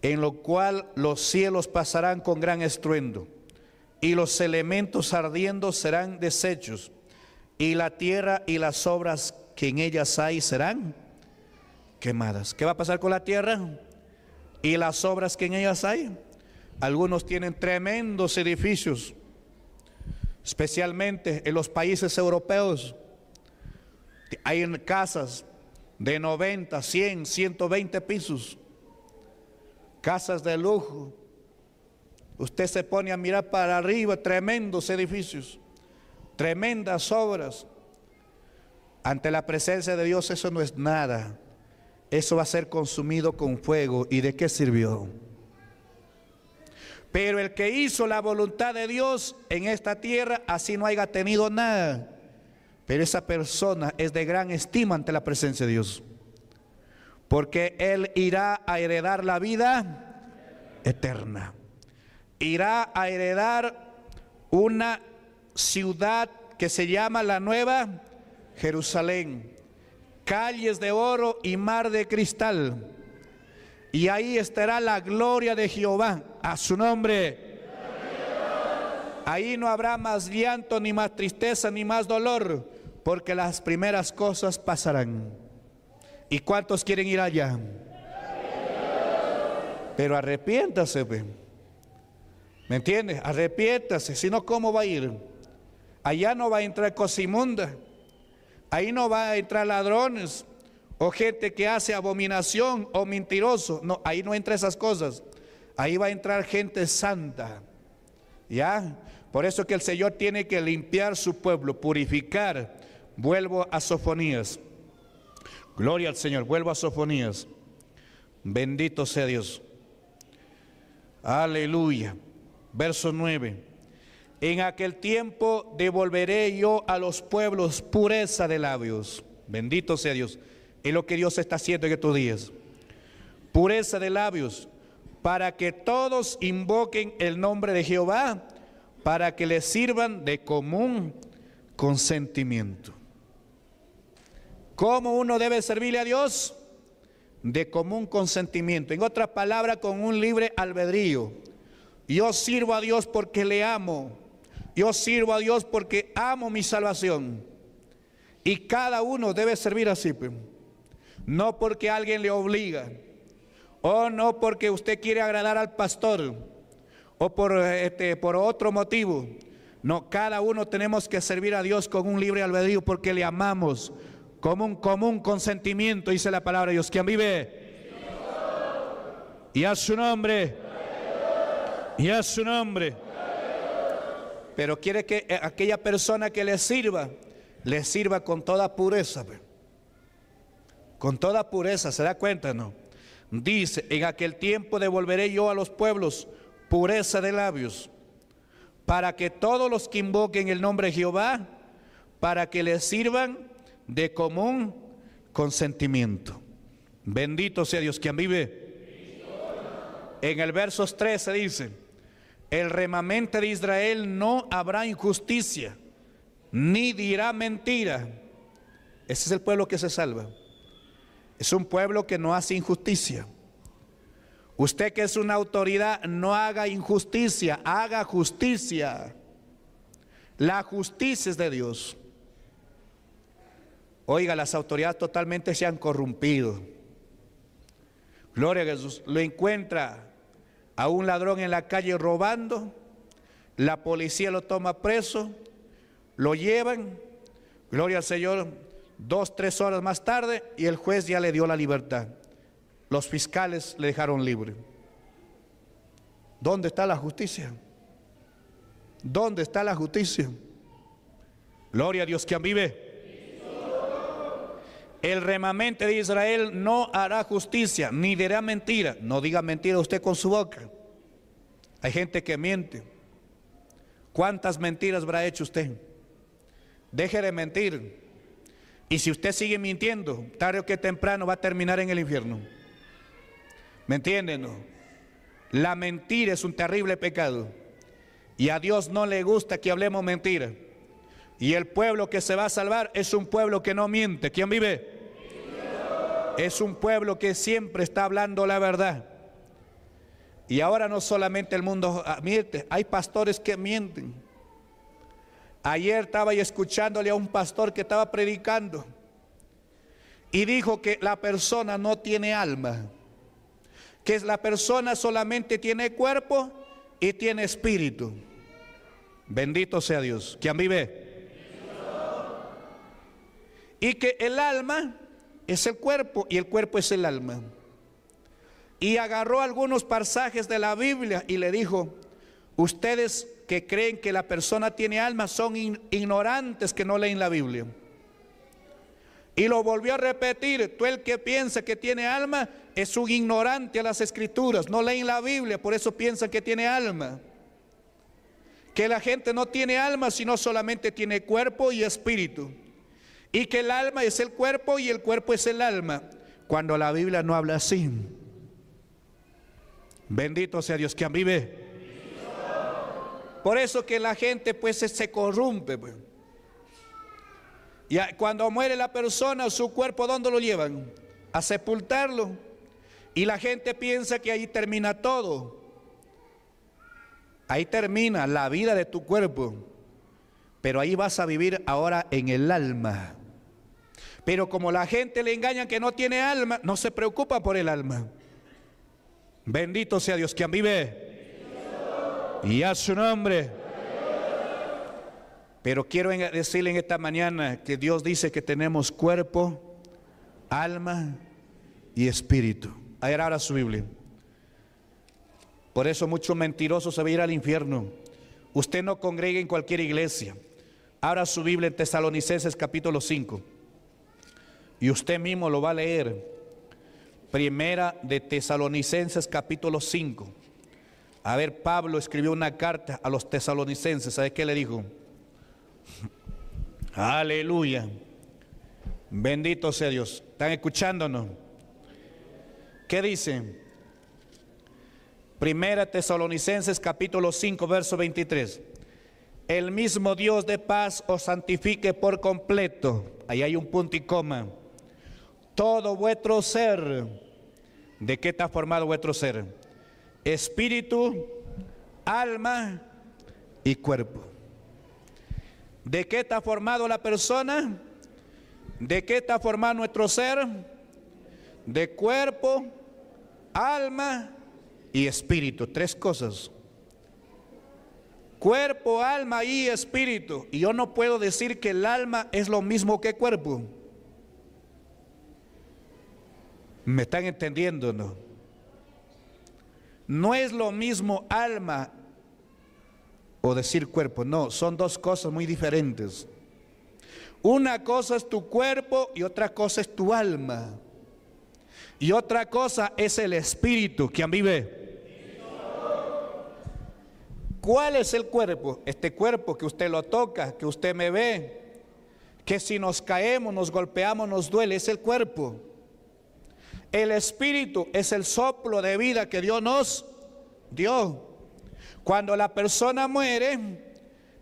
en lo cual los cielos pasarán con gran estruendo y los elementos ardiendo serán deshechos, y la tierra y las obras que en ellas hay serán quemadas. ¿Qué va a pasar con la tierra? y las obras que en ellas hay. Algunos tienen tremendos edificios, especialmente en los países europeos. Hay casas de 90, 100, 120 pisos, casas de lujo. Usted se pone a mirar para arriba, tremendos edificios, tremendas obras. Ante la presencia de Dios eso no es nada eso va a ser consumido con fuego. ¿Y de qué sirvió? Pero el que hizo la voluntad de Dios en esta tierra, así no haya tenido nada. Pero esa persona es de gran estima ante la presencia de Dios. Porque él irá a heredar la vida eterna. Irá a heredar una ciudad que se llama la Nueva Jerusalén calles de oro y mar de cristal. Y ahí estará la gloria de Jehová a su nombre. Ahí no habrá más llanto, ni más tristeza, ni más dolor, porque las primeras cosas pasarán. ¿Y cuántos quieren ir allá? Pero arrepiéntase, pues. ¿me entiendes? Arrepiéntase, si no, ¿cómo va a ir? Allá no va a entrar Cosimunda. Ahí no va a entrar ladrones o gente que hace abominación o mentiroso. No, ahí no entra esas cosas. Ahí va a entrar gente santa. ¿Ya? Por eso que el Señor tiene que limpiar su pueblo, purificar. Vuelvo a Sofonías. Gloria al Señor. Vuelvo a Sofonías. Bendito sea Dios. Aleluya. Verso 9. En aquel tiempo devolveré yo a los pueblos pureza de labios. Bendito sea Dios. Es lo que Dios está haciendo en estos días. Pureza de labios para que todos invoquen el nombre de Jehová, para que les sirvan de común consentimiento. ¿Cómo uno debe servirle a Dios? De común consentimiento. En otras palabras, con un libre albedrío. Yo sirvo a Dios porque le amo, yo sirvo a Dios porque amo mi salvación. Y cada uno debe servir así, no porque alguien le obliga, o no porque usted quiere agradar al pastor, o por, este, por otro motivo. No, cada uno tenemos que servir a Dios con un libre albedrío porque le amamos, como un común consentimiento, dice la palabra de Dios. Quien vive? Y a su nombre. Y a su nombre pero quiere que eh, aquella persona que le sirva, le sirva con toda pureza. Pues. Con toda pureza, ¿se da cuenta, no? Dice, en aquel tiempo devolveré yo a los pueblos pureza de labios, para que todos los que invoquen el nombre de Jehová, para que les sirvan de común consentimiento. Bendito sea Dios quien vive. En el verso 13 dice, el remanente de Israel no habrá injusticia, ni dirá mentira. Ese es el pueblo que se salva. Es un pueblo que no hace injusticia. Usted que es una autoridad, no haga injusticia, haga justicia. La justicia es de Dios. Oiga, las autoridades totalmente se han corrompido. Gloria a Jesús. Lo encuentra a un ladrón en la calle robando, la policía lo toma preso, lo llevan, gloria al Señor, dos, tres horas más tarde y el juez ya le dio la libertad. Los fiscales le dejaron libre. ¿Dónde está la justicia? ¿Dónde está la justicia? Gloria a Dios, quien vive. El remamente de Israel no hará justicia, ni dirá mentira. No diga mentira usted con su boca. Hay gente que miente. ¿Cuántas mentiras habrá hecho usted? Deje de mentir. Y si usted sigue mintiendo, tarde o que temprano va a terminar en el infierno. ¿Me entienden? La mentira es un terrible pecado. Y a Dios no le gusta que hablemos mentira. Y el pueblo que se va a salvar es un pueblo que no miente. ¿Quién vive? Es un pueblo que siempre está hablando la verdad. Y ahora no solamente el mundo ah, miente, hay pastores que mienten. Ayer estaba escuchándole a un pastor que estaba predicando y dijo que la persona no tiene alma, que la persona solamente tiene cuerpo y tiene espíritu. Bendito sea Dios. ¿Quién vive? Y que el alma es el cuerpo y el cuerpo es el alma. Y agarró algunos pasajes de la Biblia y le dijo, ustedes que creen que la persona tiene alma son ignorantes que no leen la Biblia. Y lo volvió a repetir, tú el que piensa que tiene alma es un ignorante a las escrituras, no leen la Biblia, por eso piensan que tiene alma. Que la gente no tiene alma, sino solamente tiene cuerpo y espíritu y que el alma es el cuerpo y el cuerpo es el alma, cuando la Biblia no habla así. Bendito sea Dios que vive. Por eso que la gente pues se corrompe. Pues. Y cuando muere la persona, su cuerpo, ¿dónde lo llevan? A sepultarlo. Y la gente piensa que ahí termina todo. Ahí termina la vida de tu cuerpo. Pero ahí vas a vivir ahora en el alma. Pero como la gente le engaña que no tiene alma, no se preocupa por el alma. Bendito sea Dios quien vive. Y a su nombre. Pero quiero decirle en esta mañana que Dios dice que tenemos cuerpo, alma y espíritu. A ver ahora su Biblia. Por eso muchos mentirosos se van a ir al infierno. Usted no congregue en cualquier iglesia. Abra su Biblia en Tesalonicenses capítulo 5. Y usted mismo lo va a leer. Primera de Tesalonicenses capítulo 5. A ver, Pablo escribió una carta a los tesalonicenses. ¿Sabe qué le dijo? Aleluya. Bendito sea Dios. ¿Están escuchándonos? ¿Qué dice? Primera Tesalonicenses capítulo 5, verso 23. El mismo Dios de paz os santifique por completo. Ahí hay un punto y coma todo vuestro ser. ¿De qué está formado vuestro ser? Espíritu, alma y cuerpo. ¿De qué está formado la persona? ¿De qué está formado nuestro ser? De cuerpo, alma y espíritu. Tres cosas. Cuerpo, alma y espíritu. Y yo no puedo decir que el alma es lo mismo que cuerpo. ¿Me están entendiendo no? No es lo mismo alma o decir cuerpo, no, son dos cosas muy diferentes. Una cosa es tu cuerpo y otra cosa es tu alma. Y otra cosa es el espíritu. quien vive? ¿Cuál es el cuerpo? Este cuerpo que usted lo toca, que usted me ve, que si nos caemos, nos golpeamos, nos duele, es el cuerpo. El espíritu es el soplo de vida que Dios nos dio. Cuando la persona muere,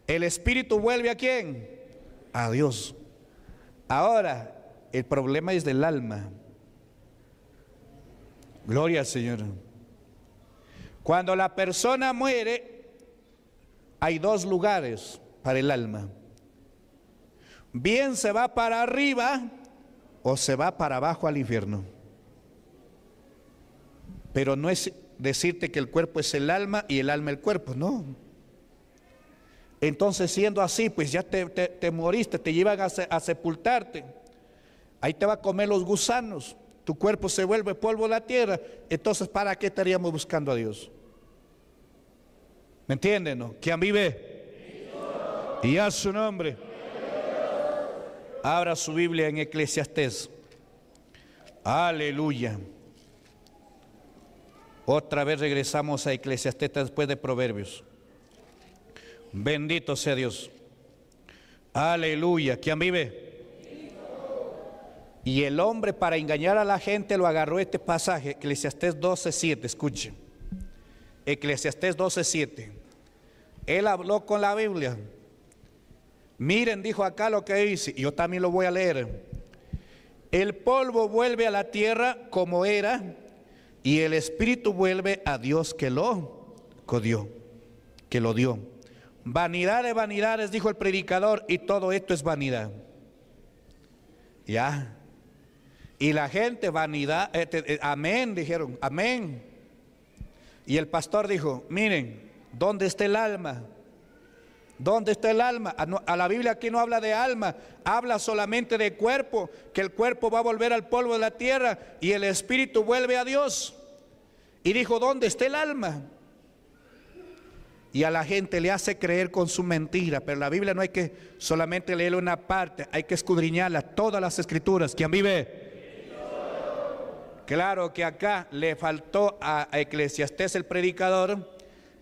el espíritu vuelve a quién? A Dios. Ahora, el problema es del alma. Gloria al Señor. Cuando la persona muere, hay dos lugares para el alma. Bien se va para arriba o se va para abajo al infierno. Pero no es decirte que el cuerpo es el alma y el alma el cuerpo, no. Entonces siendo así, pues ya te, moriste, te llevan a, sepultarte. Ahí te va a comer los gusanos, tu cuerpo se vuelve polvo de la tierra. Entonces, ¿para qué estaríamos buscando a Dios? ¿Me entienden? No? ¿Quién vive? Y a su nombre. Abra su Biblia en Eclesiastés. Aleluya. Otra vez regresamos a Eclesiastés después de Proverbios. Bendito sea Dios. Aleluya. ¿Quién vive? Y el hombre para engañar a la gente lo agarró este pasaje, Eclesiastés 12.7, escuche. Eclesiastés 12.7. Él habló con la Biblia. Miren, dijo acá lo que dice, yo también lo voy a leer. El polvo vuelve a la tierra como era y el espíritu vuelve a Dios que lo codió, que lo dio. Vanidad de vanidades, dijo el predicador, y todo esto es vanidad. Ya. Y la gente, vanidad, eh, eh, amén, dijeron, amén. Y el pastor dijo, miren, ¿dónde está el alma? ¿Dónde está el alma? Ah, a, la Biblia aquí no habla de alma, habla solamente de cuerpo, que el cuerpo va a volver al polvo de la tierra y el espíritu vuelve a Dios. Y dijo, ¿dónde está el alma? Y a la gente le hace creer con su mentira, pero la Biblia no hay que solamente leerle una parte, hay que escudriñarla, todas las escrituras. ¿Quién vive? Claro que acá le faltó a Eclesiastés el predicador,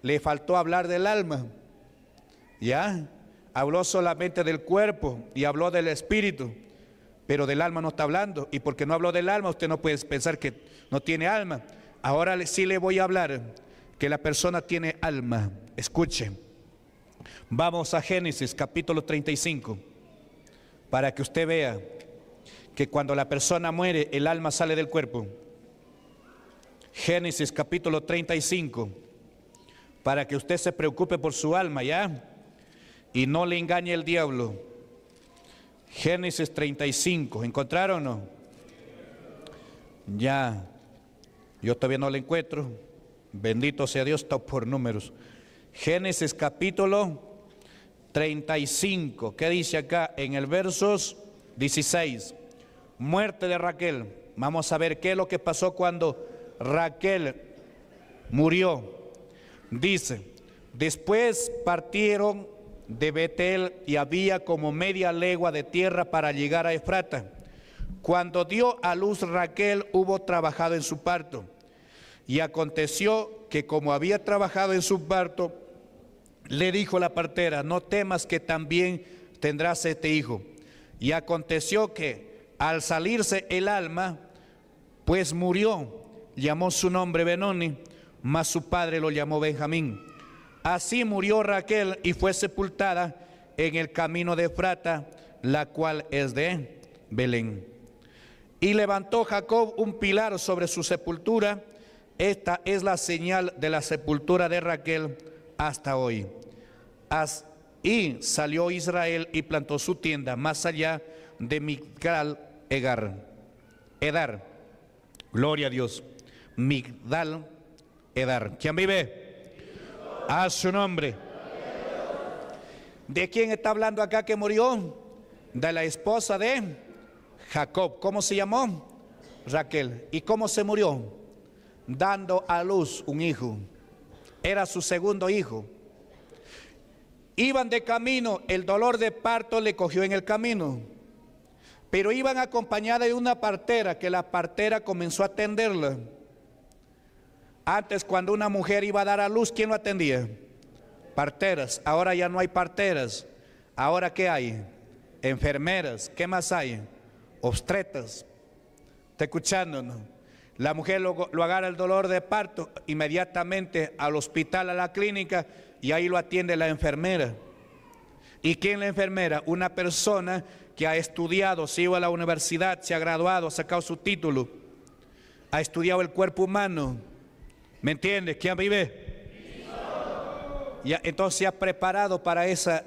le faltó hablar del alma. ¿Ya? Habló solamente del cuerpo y habló del espíritu, pero del alma no está hablando. Y porque no habló del alma, usted no puede pensar que no tiene alma. Ahora sí le voy a hablar que la persona tiene alma. Escuche. Vamos a Génesis capítulo 35 para que usted vea que cuando la persona muere, el alma sale del cuerpo. Génesis capítulo 35, para que usted se preocupe por su alma, ¿ya? y no le engañe el diablo. Génesis 35, ¿encontraron o no? Ya, yo todavía no lo encuentro. Bendito sea Dios, está por números. Génesis capítulo 35, ¿qué dice acá? En el versos 16, muerte de Raquel. Vamos a ver qué es lo que pasó cuando Raquel murió. Dice, después partieron de Betel y había como media legua de tierra para llegar a Efrata. Cuando dio a luz Raquel hubo trabajado en su parto. Y aconteció que como había trabajado en su parto, le dijo la partera, no temas que también tendrás este hijo. Y aconteció que al salirse el alma, pues murió, llamó su nombre Benoni, mas su padre lo llamó Benjamín. Así murió Raquel y fue sepultada en el camino de Frata, la cual es de Belén. Y levantó Jacob un pilar sobre su sepultura. Esta es la señal de la sepultura de Raquel hasta hoy. y salió Israel y plantó su tienda más allá de Migdal Egar. Edar. Gloria a Dios. Migdal Edar. ¿Quién vive? A su nombre. ¿De quién está hablando acá que murió? De la esposa de Jacob. ¿Cómo se llamó? Raquel. ¿Y cómo se murió? Dando a luz un hijo. Era su segundo hijo. Iban de camino, el dolor de parto le cogió en el camino. Pero iban acompañada de una partera, que la partera comenzó a atenderla. Antes cuando una mujer iba a dar a luz, ¿quién lo atendía? Parteras. Ahora ya no hay parteras. Ahora ¿qué hay? Enfermeras. ¿Qué más hay? Obstretas. ¿Está no? La mujer lo, lo, agarra el dolor de parto inmediatamente al hospital, a la clínica, y ahí lo atiende la enfermera. ¿Y quién la enfermera? Una persona que ha estudiado, se iba a la universidad, se ha graduado, ha sacado su título, ha estudiado el cuerpo humano ¿Me entiendes? ¿Quién vive? Y entonces se ha preparado para esas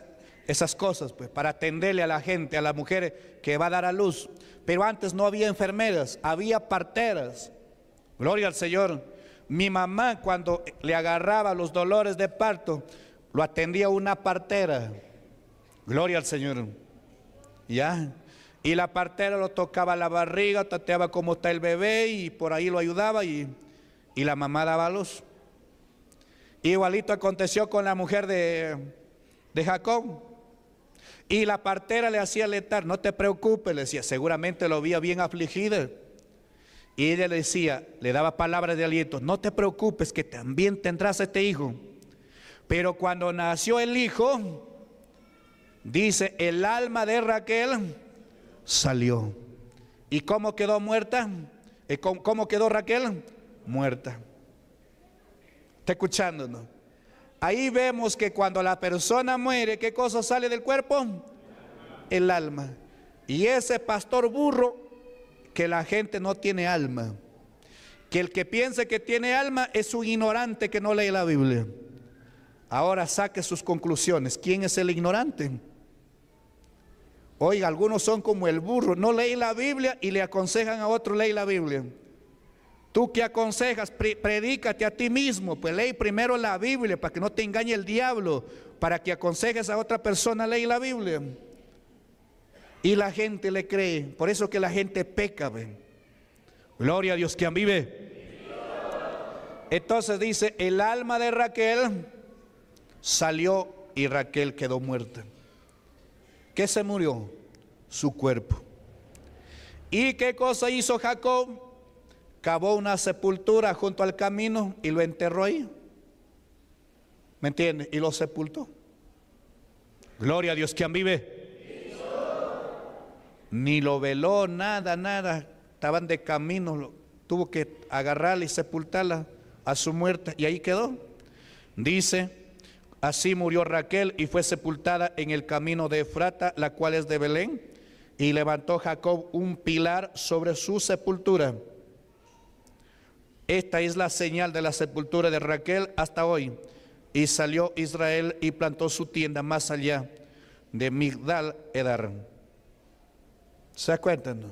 cosas, pues, para atenderle a la gente, a las mujeres que va a dar a luz. Pero antes no había enfermeras, había parteras. Gloria al Señor. Mi mamá cuando le agarraba los dolores de parto, lo atendía una partera. Gloria al Señor. ¿Ya? Y la partera lo tocaba la barriga, tateaba cómo está el bebé y por ahí lo ayudaba y y la mamá daba luz. Igualito aconteció con la mujer de, Jacob. Y la partera le hacía letar no te preocupes, le decía, seguramente lo había bien afligida. Y ella le decía, le daba palabras de aliento, no te preocupes que también tendrás este hijo. Pero cuando nació el hijo, dice, el alma de Raquel salió. ¿Y cómo quedó muerta? Eh, ¿Cómo quedó Raquel? muerta. ¿Está escuchándonos? Ahí vemos que cuando la persona muere, ¿qué cosa sale del cuerpo? El alma. Y ese pastor burro, que la gente no tiene alma. Que el que piense que tiene alma es un ignorante que no lee la Biblia. Ahora saque sus conclusiones. ¿Quién es el ignorante? Oiga, algunos son como el burro, no lee la Biblia y le aconsejan a otro lee la Biblia. Tú que aconsejas, predícate a ti mismo, pues lee primero la Biblia para que no te engañe el diablo, para que aconsejes a otra persona, lee la Biblia. Y la gente le cree, por eso que la gente peca. ¿ven? Gloria a Dios, quien vive. Entonces dice, el alma de Raquel salió y Raquel quedó muerta. ¿Qué se murió? Su cuerpo. ¿Y qué cosa hizo Jacob? cavó una sepultura junto al camino y lo enterró ahí. ¿Me entiendes? Y lo sepultó. Gloria a Dios, ¿Quién vive? Ni lo veló, nada, nada. Estaban de camino, tuvo que agarrarla y sepultarla a su muerte. Y ahí quedó. Dice, así murió Raquel y fue sepultada en el camino de Efrata, la cual es de Belén. Y levantó Jacob un pilar sobre su sepultura esta es la señal de la sepultura de Raquel hasta hoy. Y salió Israel y plantó su tienda más allá de Migdal Edar. ¿Se acuerdan?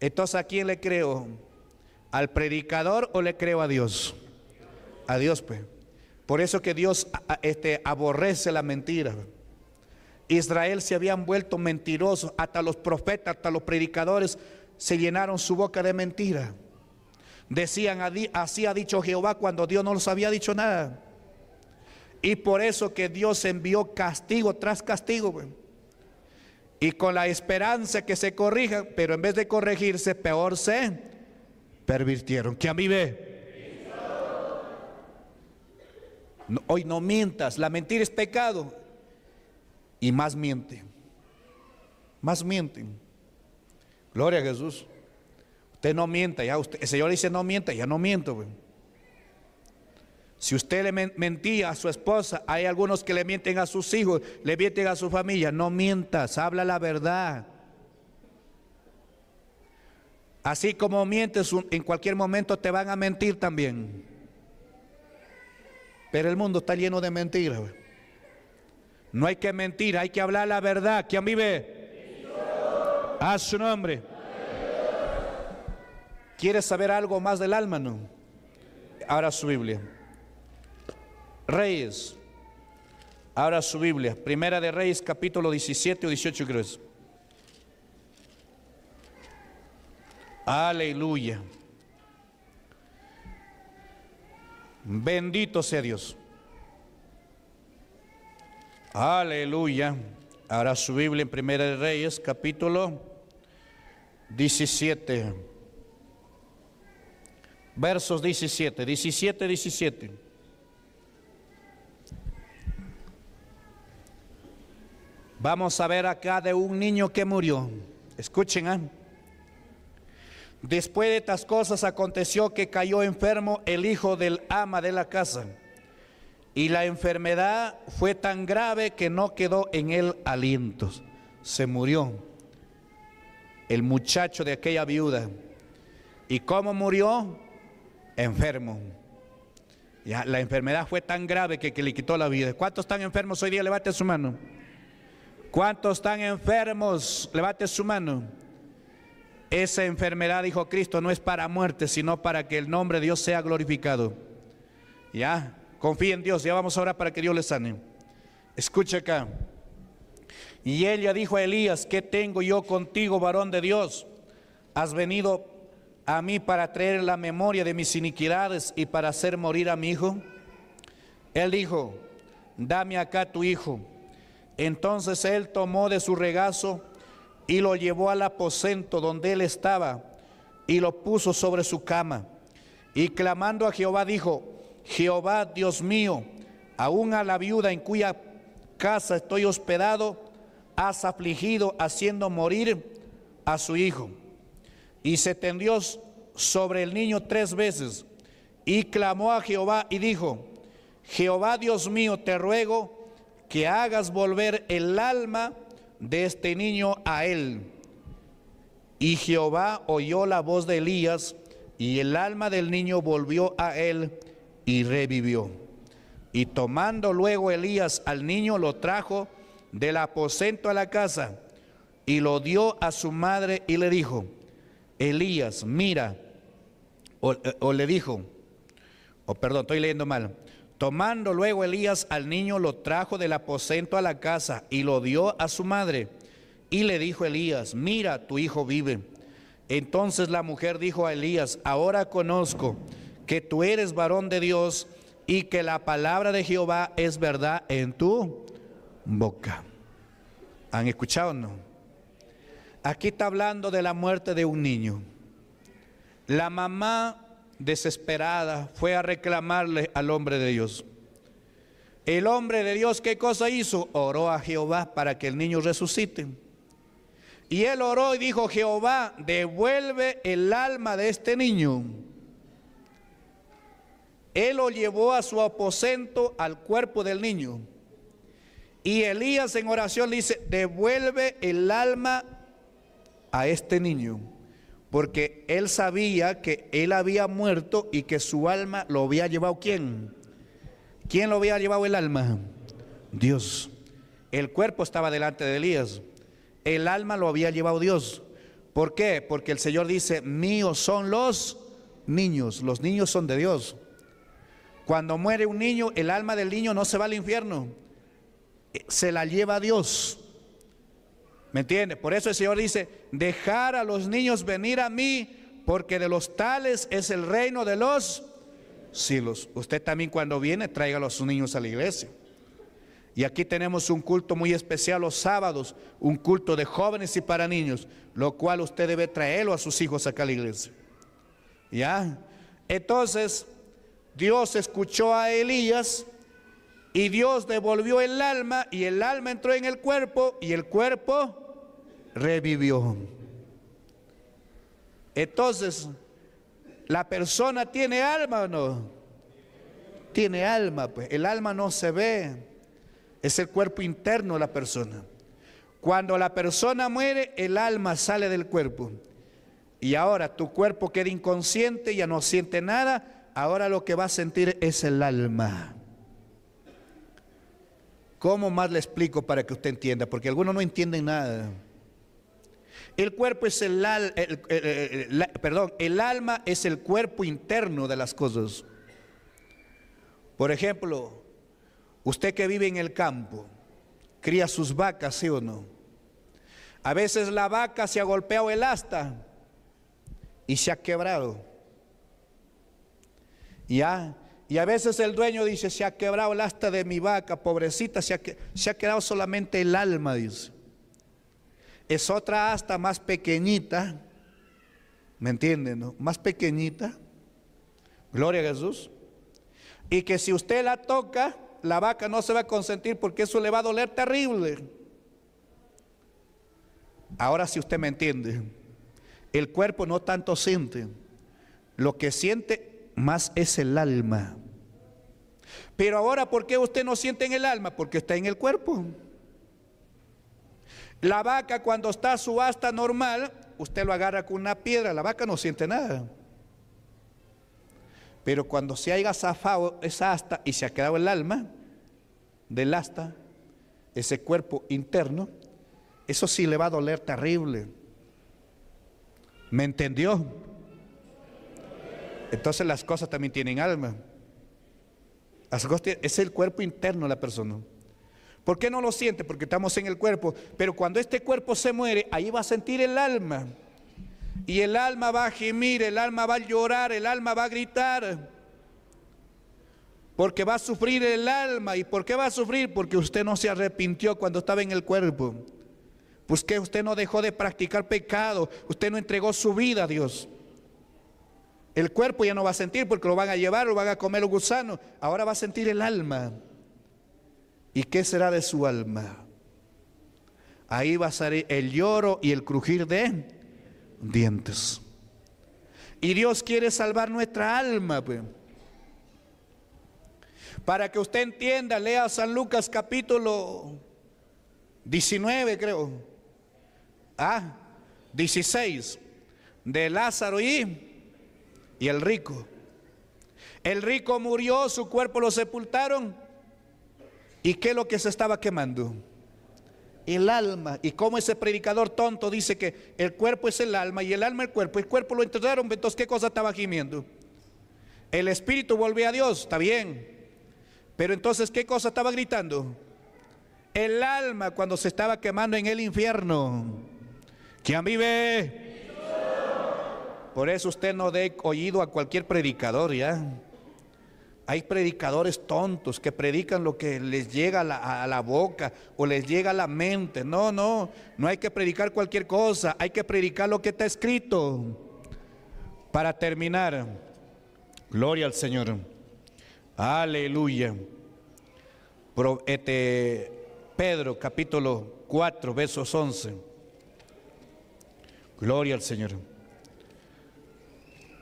Entonces, ¿a quién le creo? ¿Al predicador o le creo a Dios? A Dios, pues. Por eso que Dios este, aborrece la mentira. Israel se habían vuelto mentirosos, hasta los profetas, hasta los predicadores se llenaron su boca de mentira. Decían, así ha dicho Jehová cuando Dios no los había dicho nada. Y por eso que Dios envió castigo tras castigo. Y con la esperanza que se corrijan, pero en vez de corregirse, peor se pervirtieron. Que a mí ve. hoy no mientas, la mentira es pecado. Y más mienten. Más mienten. Gloria a Jesús. Usted no mienta, ya usted, el Señor dice no mienta, ya no miento. Si usted le mentía a su esposa, hay algunos que le mienten a sus hijos, le mienten a su familia, no mientas, habla la verdad. Así como mientes, en cualquier momento te van a mentir también. Pero el mundo está lleno de mentiras. No hay que mentir, hay que hablar la verdad. ¿Quién vive? A su nombre. ¿Quieres saber algo más del alma? No. Ahora su Biblia. Reyes. Ahora su Biblia. Primera de Reyes, capítulo 17 o 18, creo Aleluya. Bendito sea Dios. Aleluya. Ahora su Biblia en Primera de Reyes, capítulo 17 versos 17, 17, 17. Vamos a ver acá de un niño que murió. Escuchen, ¿eh? Después de estas cosas aconteció que cayó enfermo el hijo del ama de la casa. Y la enfermedad fue tan grave que no quedó en él alientos. Se murió el muchacho de aquella viuda. ¿Y cómo murió? enfermo. Ya, la enfermedad fue tan grave que, le quitó la vida. ¿Cuántos están enfermos hoy día? Levante su mano. ¿Cuántos están enfermos? Levante su mano. Esa enfermedad, dijo Cristo, no es para muerte, sino para que el nombre de Dios sea glorificado. Ya, confía en Dios, ya vamos ahora para que Dios le sane. Escucha acá. Y ella dijo a Elías, ¿qué tengo yo contigo, varón de Dios? Has venido a mí para traer la memoria de mis iniquidades y para hacer morir a mi hijo? Él dijo, dame acá tu hijo. Entonces él tomó de su regazo y lo llevó al aposento donde él estaba y lo puso sobre su cama. Y clamando a Jehová dijo, Jehová Dios mío, aún a la viuda en cuya casa estoy hospedado, has afligido haciendo morir a su hijo y se tendió sobre el niño tres veces y clamó a Jehová y dijo, Jehová Dios mío, te ruego que hagas volver el alma de este niño a él. Y Jehová oyó la voz de Elías y el alma del niño volvió a él y revivió. Y tomando luego Elías al niño, lo trajo del aposento a la casa y lo dio a su madre y le dijo, Elías, mira, eh, o, le dijo, o perdón, estoy leyendo mal, tomando luego Elías al niño, lo trajo del aposento a la casa y lo dio a su madre. Y le dijo Elías, mira, tu hijo vive. Entonces la mujer dijo a Elías, ahora conozco que tú eres varón de Dios y que la palabra de Jehová es verdad en tu boca. ¿Han escuchado o no? Aquí está hablando de la muerte de un niño. La mamá desesperada fue a reclamarle al hombre de Dios. El hombre de Dios, ¿qué cosa hizo? Oró a Jehová para que el niño resucite. Y él oró y dijo, Jehová, devuelve el alma de este niño. Él lo llevó a su aposento, al cuerpo del niño. Y Elías en oración dice, devuelve el alma a este niño, porque él sabía que él había muerto y que su alma lo había llevado quién? ¿Quién lo había llevado el alma? Dios. El cuerpo estaba delante de Elías. El alma lo había llevado Dios. ¿Por qué? Porque el Señor dice, míos son los niños. Los niños son de Dios. Cuando muere un niño, el alma del niño no se va al infierno. Eh, se la lleva Dios. ¿Me entiende? Por eso el Señor dice, dejar a los niños venir a mí, porque de los tales es el reino de los silos. Usted también cuando viene, traiga a los niños a la iglesia. Y aquí tenemos un culto muy especial los sábados, un culto de jóvenes y para niños, lo cual usted debe traerlo a sus hijos acá a la iglesia. ¿Ya? Entonces, Dios escuchó a Elías y Dios devolvió el alma y el alma entró en el cuerpo y el cuerpo revivió. Entonces, ¿la persona tiene alma o no? Tiene alma, pues el alma no se ve. Es el cuerpo interno de la persona. Cuando la persona muere, el alma sale del cuerpo. Y ahora tu cuerpo queda inconsciente, ya no siente nada. Ahora lo que va a sentir es el alma. ¿Cómo más le explico para que usted entienda? Porque algunos no entienden nada. El cuerpo es el, perdón, el alma es el cuerpo interno de las cosas. Por ejemplo, usted que vive en el campo, cría sus vacas, ¿sí o no? A veces la vaca se ha golpeado el asta y se ha quebrado. Ya, y a veces el dueño dice, se ha quebrado el asta de mi vaca, pobrecita, se ha, se ha quedado solamente el alma, dice. Es otra asta más pequeñita, ¿me entienden? Más pequeñita. Gloria a Jesús. Y que si usted la toca, la vaca no se va a consentir porque eso le va a doler terrible. Ahora si usted me entiende, el cuerpo no tanto siente. Lo que siente más es el alma. Pero ahora, ¿por qué usted no siente en el alma? Porque está en el cuerpo. La vaca cuando está su asta normal, usted lo agarra con una piedra, la vaca no siente nada. Pero cuando se haya zafado esa asta y se ha quedado el alma del asta, ese cuerpo interno, eso sí le va a doler terrible. ¿Me entendió? Entonces las cosas también tienen alma. es el cuerpo interno de la persona. ¿Por qué no lo siente? Porque estamos en el cuerpo. Pero cuando este cuerpo se muere, ahí va a sentir el alma. Y el alma va a gemir, el alma va a llorar, el alma va a gritar. Porque va a sufrir el alma. ¿Y por qué va a sufrir? Porque usted no se arrepintió cuando estaba en el cuerpo. Pues usted no dejó de practicar pecado. Usted no entregó su vida a Dios. El cuerpo ya no va a sentir porque lo van a llevar, lo van a comer los gusanos. Ahora va a sentir el alma. ¿Y qué será de su alma? Ahí va a salir el lloro y el crujir de dientes. Y Dios quiere salvar nuestra alma. Pues. Para que usted entienda, lea San Lucas capítulo 19, creo. Ah, 16. De Lázaro y y el rico. El rico murió, su cuerpo lo sepultaron. ¿Y qué es lo que se estaba quemando? El alma. ¿Y cómo ese predicador tonto dice que el cuerpo es el alma y el alma el cuerpo? El cuerpo lo enterraron, entonces ¿qué cosa estaba gimiendo? El espíritu volvió a Dios, está bien. Pero entonces, ¿qué cosa estaba gritando? El alma cuando se estaba quemando en el infierno. ¿Quién vive? Por eso usted no dé oído a cualquier predicador, ¿ya? Hay predicadores tontos que predican lo que les llega a la, boca o les llega a la mente. No, no, no hay que predicar cualquier cosa, hay que predicar lo que está escrito. Para terminar, gloria al Señor. Aleluya. Este, Pedro capítulo 4, versos 11. Gloria al Señor.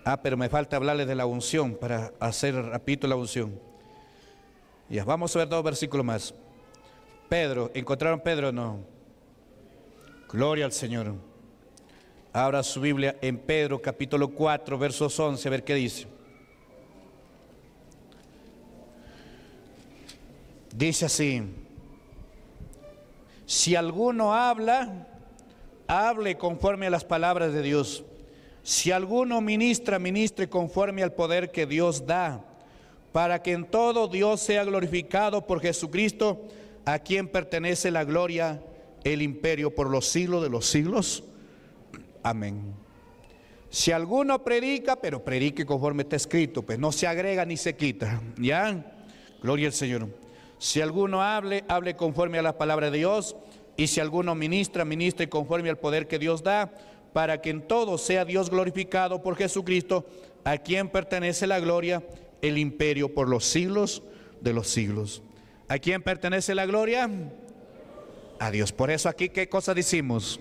Ah, pero me falta hablarles de la unción para hacer rapidito la unción. vamos a ver dos versículos más. Pedro, ¿encontraron Pedro o no? Gloria al Señor. Abra su Biblia en Pedro capítulo 4, versos 11, a ver qué dice. Dice así, si alguno habla, hable conforme a las palabras de Dios si alguno ministra, ministre conforme al poder que Dios da, para que en todo Dios sea glorificado por Jesucristo, a quien pertenece la gloria, el imperio por los siglos de los siglos. Amén. Si alguno predica, pero predique conforme está escrito, pues no se agrega ni se quita. ¿Ya? Gloria al Señor. Si alguno hable, hable conforme a la palabra de Dios. Y si alguno ministra, ministre conforme al poder que Dios da para que en todo sea Dios glorificado por Jesucristo, a quien pertenece la gloria, el imperio por los siglos de los siglos. ¿A quién pertenece la gloria? A Dios. Por eso aquí, ¿qué cosa decimos?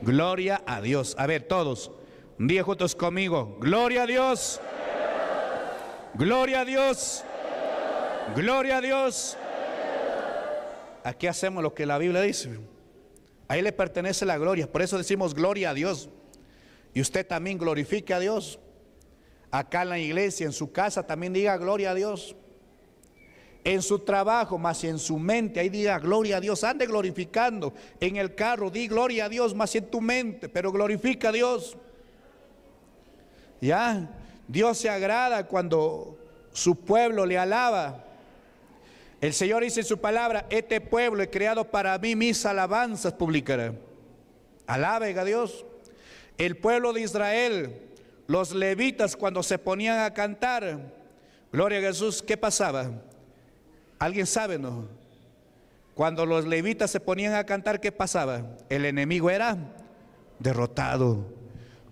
Gloria a Dios. A ver, todos, día juntos conmigo, gloria a Dios. Gloria a Dios. Gloria a Dios. Aquí hacemos lo que la Biblia dice ahí le pertenece la gloria. Por eso decimos gloria a Dios. Y usted también glorifique a Dios. Acá en la iglesia, en su casa, también diga gloria a Dios. En su trabajo, más en su mente, ahí diga gloria a Dios. Ande glorificando. En el carro, di gloria a Dios, más en tu mente, pero glorifica a Dios. Ya, Dios se agrada cuando su pueblo le alaba. El Señor dice en su palabra, este pueblo he creado para mí, mis alabanzas publicará. Alaben a Dios. El pueblo de Israel, los levitas cuando se ponían a cantar, gloria a Jesús, ¿qué pasaba? ¿Alguien sabe, no? Cuando los levitas se ponían a cantar, ¿qué pasaba? El enemigo era derrotado.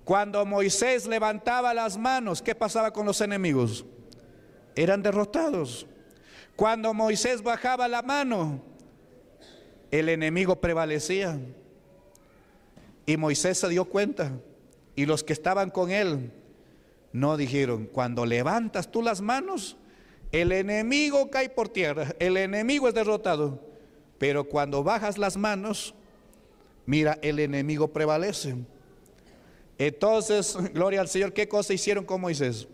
Cuando Moisés levantaba las manos, ¿qué pasaba con los enemigos? Eran derrotados. Cuando Moisés bajaba la mano, el enemigo prevalecía. Y Moisés se dio cuenta. Y los que estaban con él no dijeron, cuando levantas tú las manos, el enemigo cae por tierra, el enemigo es derrotado. Pero cuando bajas las manos, mira, el enemigo prevalece. Entonces, gloria al Señor, ¿qué cosa hicieron con Moisés?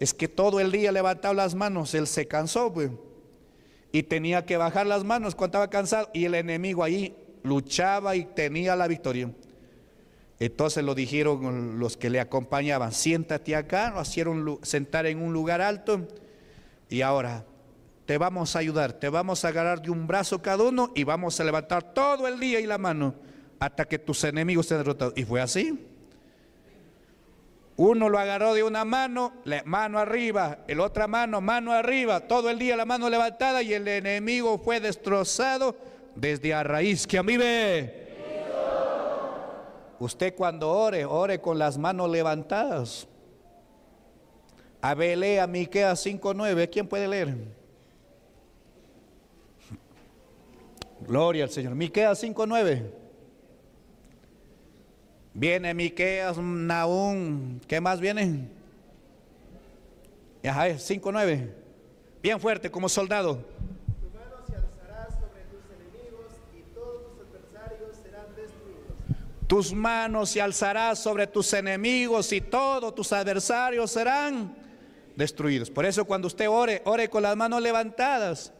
es que todo el día levantaba las manos, él se cansó, y tenía que bajar las manos cuando estaba cansado, y el enemigo ahí luchaba y tenía la victoria. Entonces lo dijeron los que le acompañaban, siéntate acá, lo hicieron sentar en un lugar alto, y ahora te vamos a ayudar, te vamos a agarrar de un brazo cada uno y vamos a levantar todo el día y la mano hasta que tus enemigos estén derrotados. Y fue así. Uno lo agarró de una mano, la mano arriba, el otra mano, mano arriba, todo el día la mano levantada y el enemigo fue destrozado desde a raíz que a mí ve. Usted cuando ore, ore con las manos levantadas. Abelea a Miqueas 5:9, ¿quién puede leer? Gloria al Señor. Miqueas 5:9. Viene Miqueas, Naúm, ¿qué más viene? Ajá, 5-9. Bien fuerte, como soldado. Tu mano se sobre tus enemigos y todos tus adversarios serán destruidos. Tus manos se alzará sobre tus enemigos y todos tus adversarios serán destruidos. Por eso cuando usted ore, ore con las manos levantadas.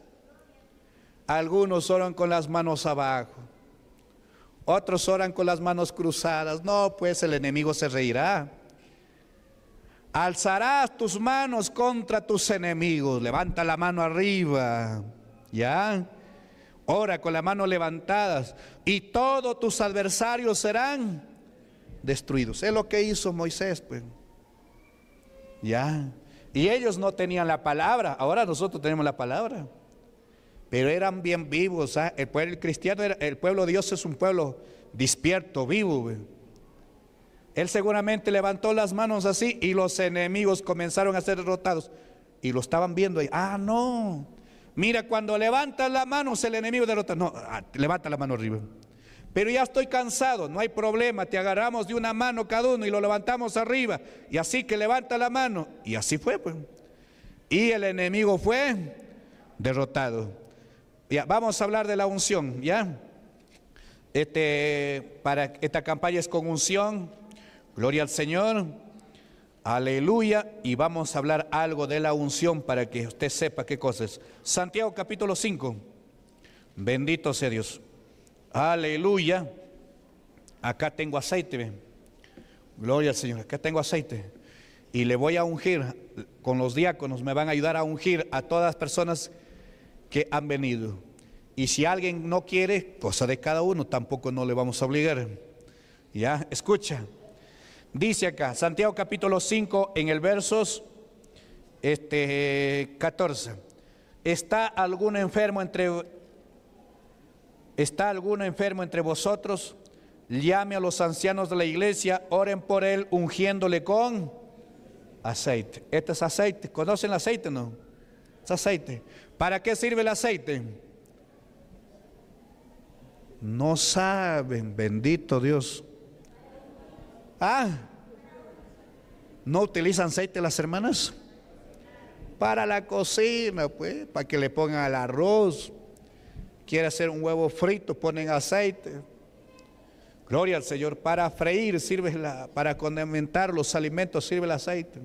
Algunos oran con las manos abajo. Otros oran con las manos cruzadas. No, pues el enemigo se reirá. Alzarás tus manos contra tus enemigos. Levanta la mano arriba. ¿Ya? Ora con la mano levantadas. Y todos tus adversarios serán destruidos. Es lo que hizo Moisés, pues. ¿Ya? Y ellos no tenían la palabra. Ahora nosotros tenemos la palabra pero eran bien vivos. El pueblo cristiano, el pueblo de Dios es un pueblo despierto, vivo. Él seguramente levantó las manos así y los enemigos comenzaron a ser derrotados. Y lo estaban viendo ahí. Ah, no. Mira, cuando levantas la mano, el enemigo derrota. No, ah, levanta la mano arriba. Pero ya estoy cansado, no hay problema. Te agarramos de una mano cada uno y lo levantamos arriba. Y así que levanta la mano. Y así fue. Pues. Y el enemigo fue derrotado vamos a hablar de la unción, ¿ya? Este, para esta campaña es con unción. Gloria al Señor. Aleluya. Y vamos a hablar algo de la unción para que usted sepa qué cosas. Santiago capítulo 5. Bendito sea Dios. Aleluya. Acá tengo aceite. Gloria al Señor. Acá tengo aceite. Y le voy a ungir con los diáconos. Me van a ayudar a ungir a todas las personas que han venido. Y si alguien no quiere, cosa de cada uno, tampoco no le vamos a obligar. ¿Ya? Escucha. Dice acá, Santiago capítulo 5, en el versos este, 14. ¿Está alguno enfermo entre está alguno enfermo entre vosotros? Llame a los ancianos de la iglesia, oren por él ungiéndole con aceite. Este es aceite. ¿Conocen el aceite, no? Es aceite. ¿Para qué sirve el aceite? No saben, bendito Dios. Ah, ¿no utilizan aceite las hermanas? Para la cocina, pues, para que le pongan al arroz. Quiere hacer un huevo frito, ponen aceite. Gloria al Señor. Para freír sirve la, para condimentar los alimentos sirve el aceite.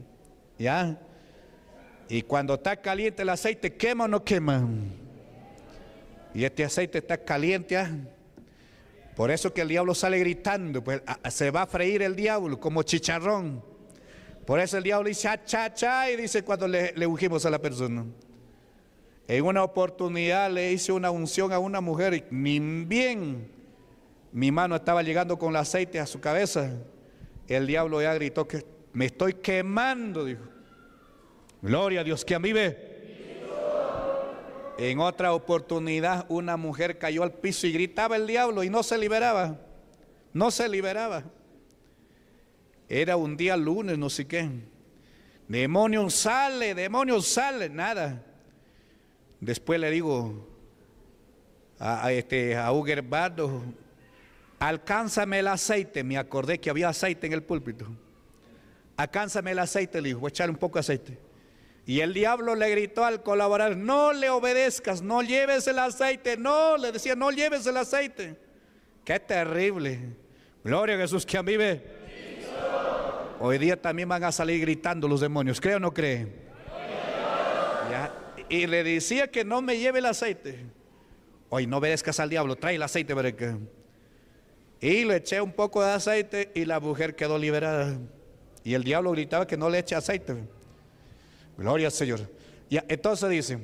¿Ya? Y cuando está caliente el aceite, ¿quema o no quema? Y este aceite está caliente. Ah. Por eso que el diablo sale gritando, pues ah, ah, se va a freír el diablo como chicharrón. Por eso el diablo dice, cha, cha, y dice cuando le, le ungimos a la persona. En una oportunidad le hice una unción a una mujer y ni bien mi mano estaba llegando con el aceite a su cabeza. El diablo ya gritó que me estoy quemando, dijo. Gloria a Dios, que vive? En otra oportunidad una mujer cayó al piso y gritaba el diablo y no se liberaba. No se liberaba. Era un día lunes, no sé qué. Demonio sale, demonio sale, nada. Después le digo a, este, a Bardo, alcánzame el aceite. Me acordé que había aceite en el púlpito. Alcánzame el aceite, le dijo, echarle un poco de aceite. Y el diablo le gritó al colaborar, no le obedezcas, no lleves el aceite, no, le decía, no lleves el aceite. Qué terrible. Gloria a Jesús que a mí ve. Hoy día también van a salir gritando los demonios, ¿cree o no cree? Y le decía que no me lleve el aceite. Hoy no obedezcas al diablo, trae el aceite para Y le eché un poco de aceite y la mujer quedó liberada. Y el diablo gritaba que no le eche aceite. Gloria al Señor. entonces dice,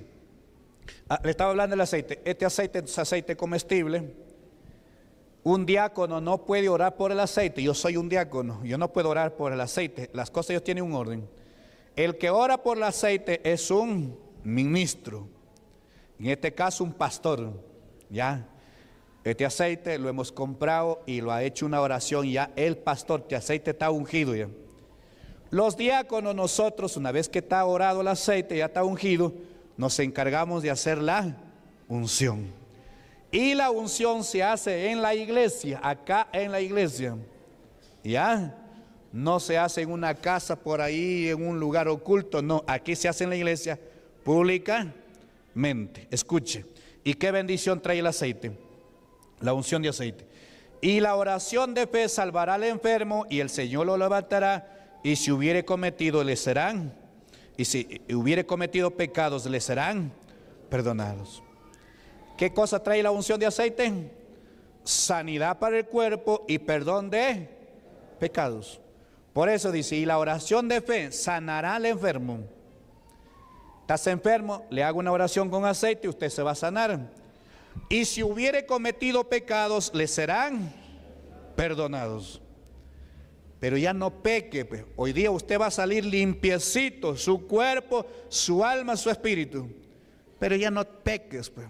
ah, le estaba hablando del aceite. Este aceite es aceite comestible. Un diácono no puede orar por el aceite. Yo soy un diácono. Yo no puedo orar por el aceite. Las cosas ellos tienen un orden. El que ora por el aceite es un ministro. En este caso, un pastor. Ya. Este aceite lo hemos comprado y lo ha hecho una oración. Ya el pastor, este aceite está ungido ya. Los diáconos nosotros, una vez que está orado el aceite, ya está ungido, nos encargamos de hacer la unción. Y la unción se hace en la iglesia, acá en la iglesia. ¿Ya? No se hace en una casa por ahí, en un lugar oculto, no, aquí se hace en la iglesia públicamente. Escuche, ¿y qué bendición trae el aceite? La unción de aceite. Y la oración de fe salvará al enfermo y el Señor lo levantará y si hubiere cometido, le serán. Y si hubiere cometido pecados, le serán perdonados. ¿Qué cosa trae la unción de aceite? Sanidad para el cuerpo y perdón de pecados. Por eso dice, y la oración de fe sanará al enfermo. Estás enfermo, le hago una oración con aceite y usted se va a sanar. Y si hubiere cometido pecados, le serán perdonados pero ya no peque. Pues. Hoy día usted va a salir limpiecito, su cuerpo, su alma, su espíritu, pero ya no peques. Pues.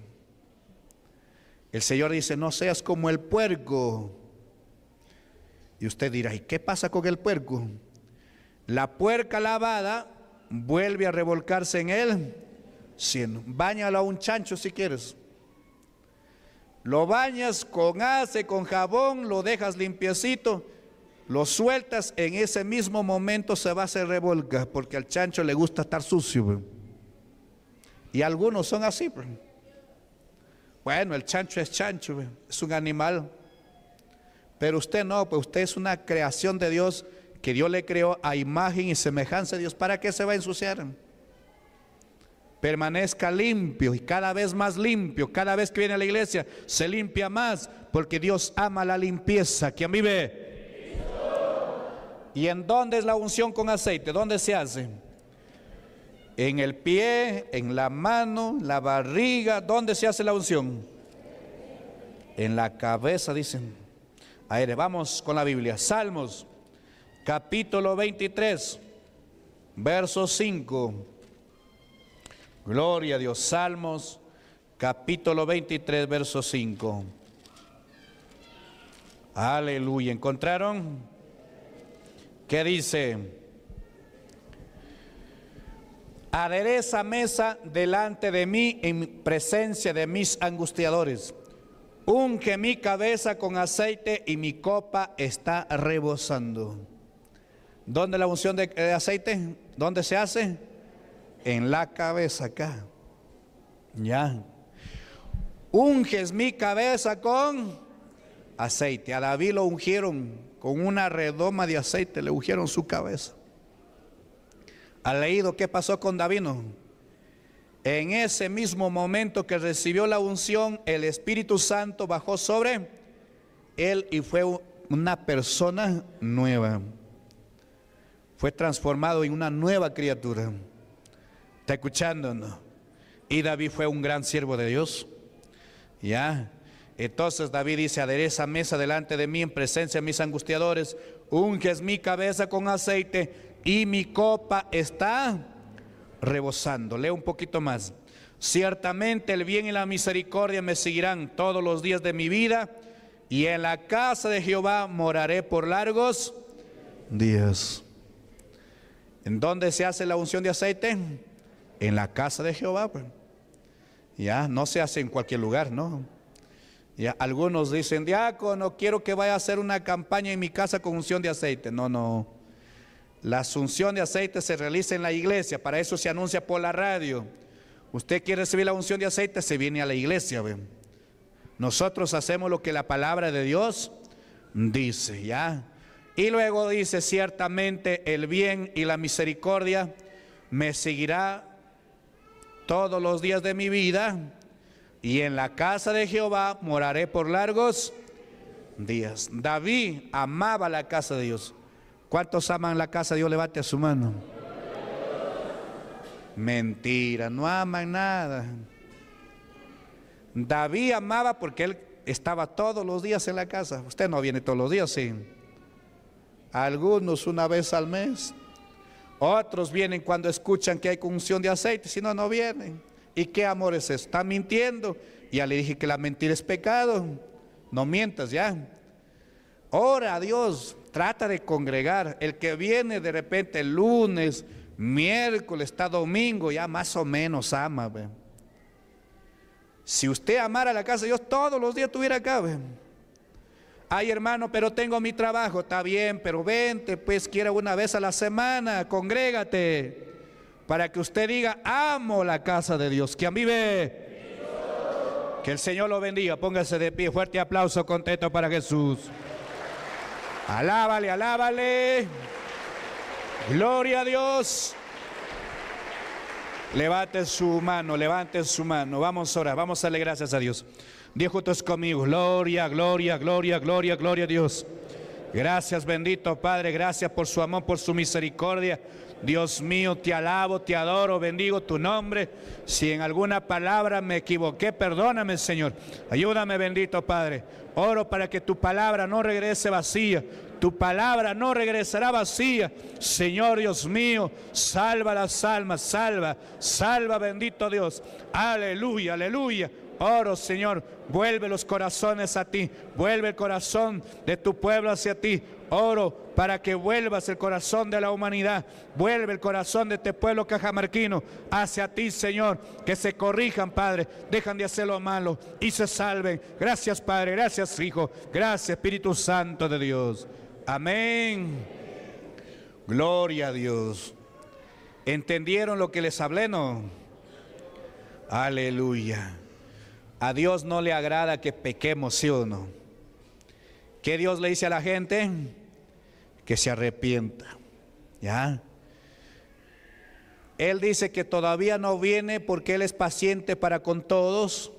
El Señor dice, no seas como el puerco. Y usted dirá, ¿y qué pasa con el puerco? La puerca lavada vuelve a revolcarse en él. siendo Báñalo a un chancho si quieres. Lo bañas con ace, con jabón, lo dejas limpiecito lo sueltas, en ese mismo momento se va a hacer revolca, porque al chancho le gusta estar sucio. Pues. Y algunos son así. Pues. Bueno, el chancho es chancho, pues, es un animal. Pero usted no, pues usted es una creación de Dios que Dios le creó a imagen y semejanza de Dios. ¿Para qué se va a ensuciar? Permanezca limpio y cada vez más limpio. Cada vez que viene a la iglesia se limpia más porque Dios ama la limpieza. mí vive? ¿Y en dónde es la unción con aceite? ¿Dónde se hace? En el pie, en la mano, la barriga. ¿Dónde se hace la unción? En la cabeza, dicen. Aire, vamos con la Biblia. Salmos, capítulo 23, verso 5. Gloria a Dios. Salmos, capítulo 23, verso 5. Aleluya. ¿Encontraron? que dice, adereza mesa delante de mí en presencia de mis angustiadores. Unge mi cabeza con aceite y mi copa está rebosando. ¿Dónde la unción de, de aceite? ¿Dónde se hace? En la cabeza acá. Ya. Unges mi cabeza con aceite. A David lo ungieron con una redoma de aceite le ungieron su cabeza. ¿Ha leído qué pasó con Davino? En ese mismo momento que recibió la unción, el Espíritu Santo bajó sobre él y fue una persona nueva. Fue transformado en una nueva criatura. ¿Está escuchando? Y David fue un gran siervo de Dios. Ya, entonces David dice, adereza mesa delante de mí en presencia de mis angustiadores, unges mi cabeza con aceite y mi copa está rebosando. Leo un poquito más. Ciertamente el bien y la misericordia me seguirán todos los días de mi vida y en la casa de Jehová moraré por largos días. ¿En dónde se hace la unción de aceite? En la casa de Jehová. Pues. Ya, no se hace en cualquier lugar, ¿no? algunos dicen, diácono, quiero que vaya a hacer una campaña en mi casa con unción de aceite. No, no. La unción de aceite se realiza en la iglesia, para eso se anuncia por la radio. Usted quiere recibir la unción de aceite, se viene a la iglesia. Nosotros hacemos lo que la palabra de Dios dice, ¿ya? Y luego dice, ciertamente el bien y la misericordia me seguirá todos los días de mi vida y en la casa de Jehová moraré por largos días. David amaba la casa de Dios. ¿Cuántos aman la casa de Dios? Levante a su mano. Mentira, no aman nada. David amaba porque él estaba todos los días en la casa. Usted no viene todos los días, sí. Algunos una vez al mes. Otros vienen cuando escuchan que hay unción de aceite, si no, no vienen. ¿Y qué amores Está mintiendo. Ya le dije que la mentira es pecado. No mientas ya. Ora Dios, trata de congregar. El que viene de repente el lunes, miércoles, está domingo, ya más o menos ama. Si usted amara la casa de Dios, todos los días estuviera acá. Ay hermano, pero tengo mi trabajo, está bien, pero vente, pues quiera una vez a la semana, congrégate para que usted diga, amo la casa de Dios, que a Que el Señor lo bendiga, póngase de pie, fuerte aplauso contento para Jesús. Alábale, alábale. Gloria a Dios. Levante su mano, levante su mano. Vamos a vamos a darle gracias a Dios. Dios juntos conmigo. Gloria, gloria, gloria, gloria, gloria a Dios. Gracias, bendito Padre. Gracias por su amor, por su misericordia. Dios mío, te alabo, te adoro, bendigo tu nombre. Si en alguna palabra me equivoqué, perdóname, Señor. Ayúdame, bendito Padre. Oro para que tu palabra no regrese vacía. Tu palabra no regresará vacía. Señor Dios mío, salva las almas, salva, salva, bendito Dios. Aleluya, aleluya. Oro, Señor, vuelve los corazones a ti, vuelve el corazón de tu pueblo hacia ti. Oro para que vuelvas el corazón de la humanidad, vuelve el corazón de este pueblo cajamarquino hacia ti, Señor, que se corrijan, Padre, dejan de hacer lo malo y se salven. Gracias, Padre, gracias, Hijo, gracias, Espíritu Santo de Dios. Amén. Gloria a Dios. ¿Entendieron lo que les hablé, no? Aleluya. A Dios no le agrada que pequemos, ¿sí o no? ¿Qué Dios le dice a la gente? Que se arrepienta. ¿Ya? Él dice que todavía no viene porque Él es paciente para con todos.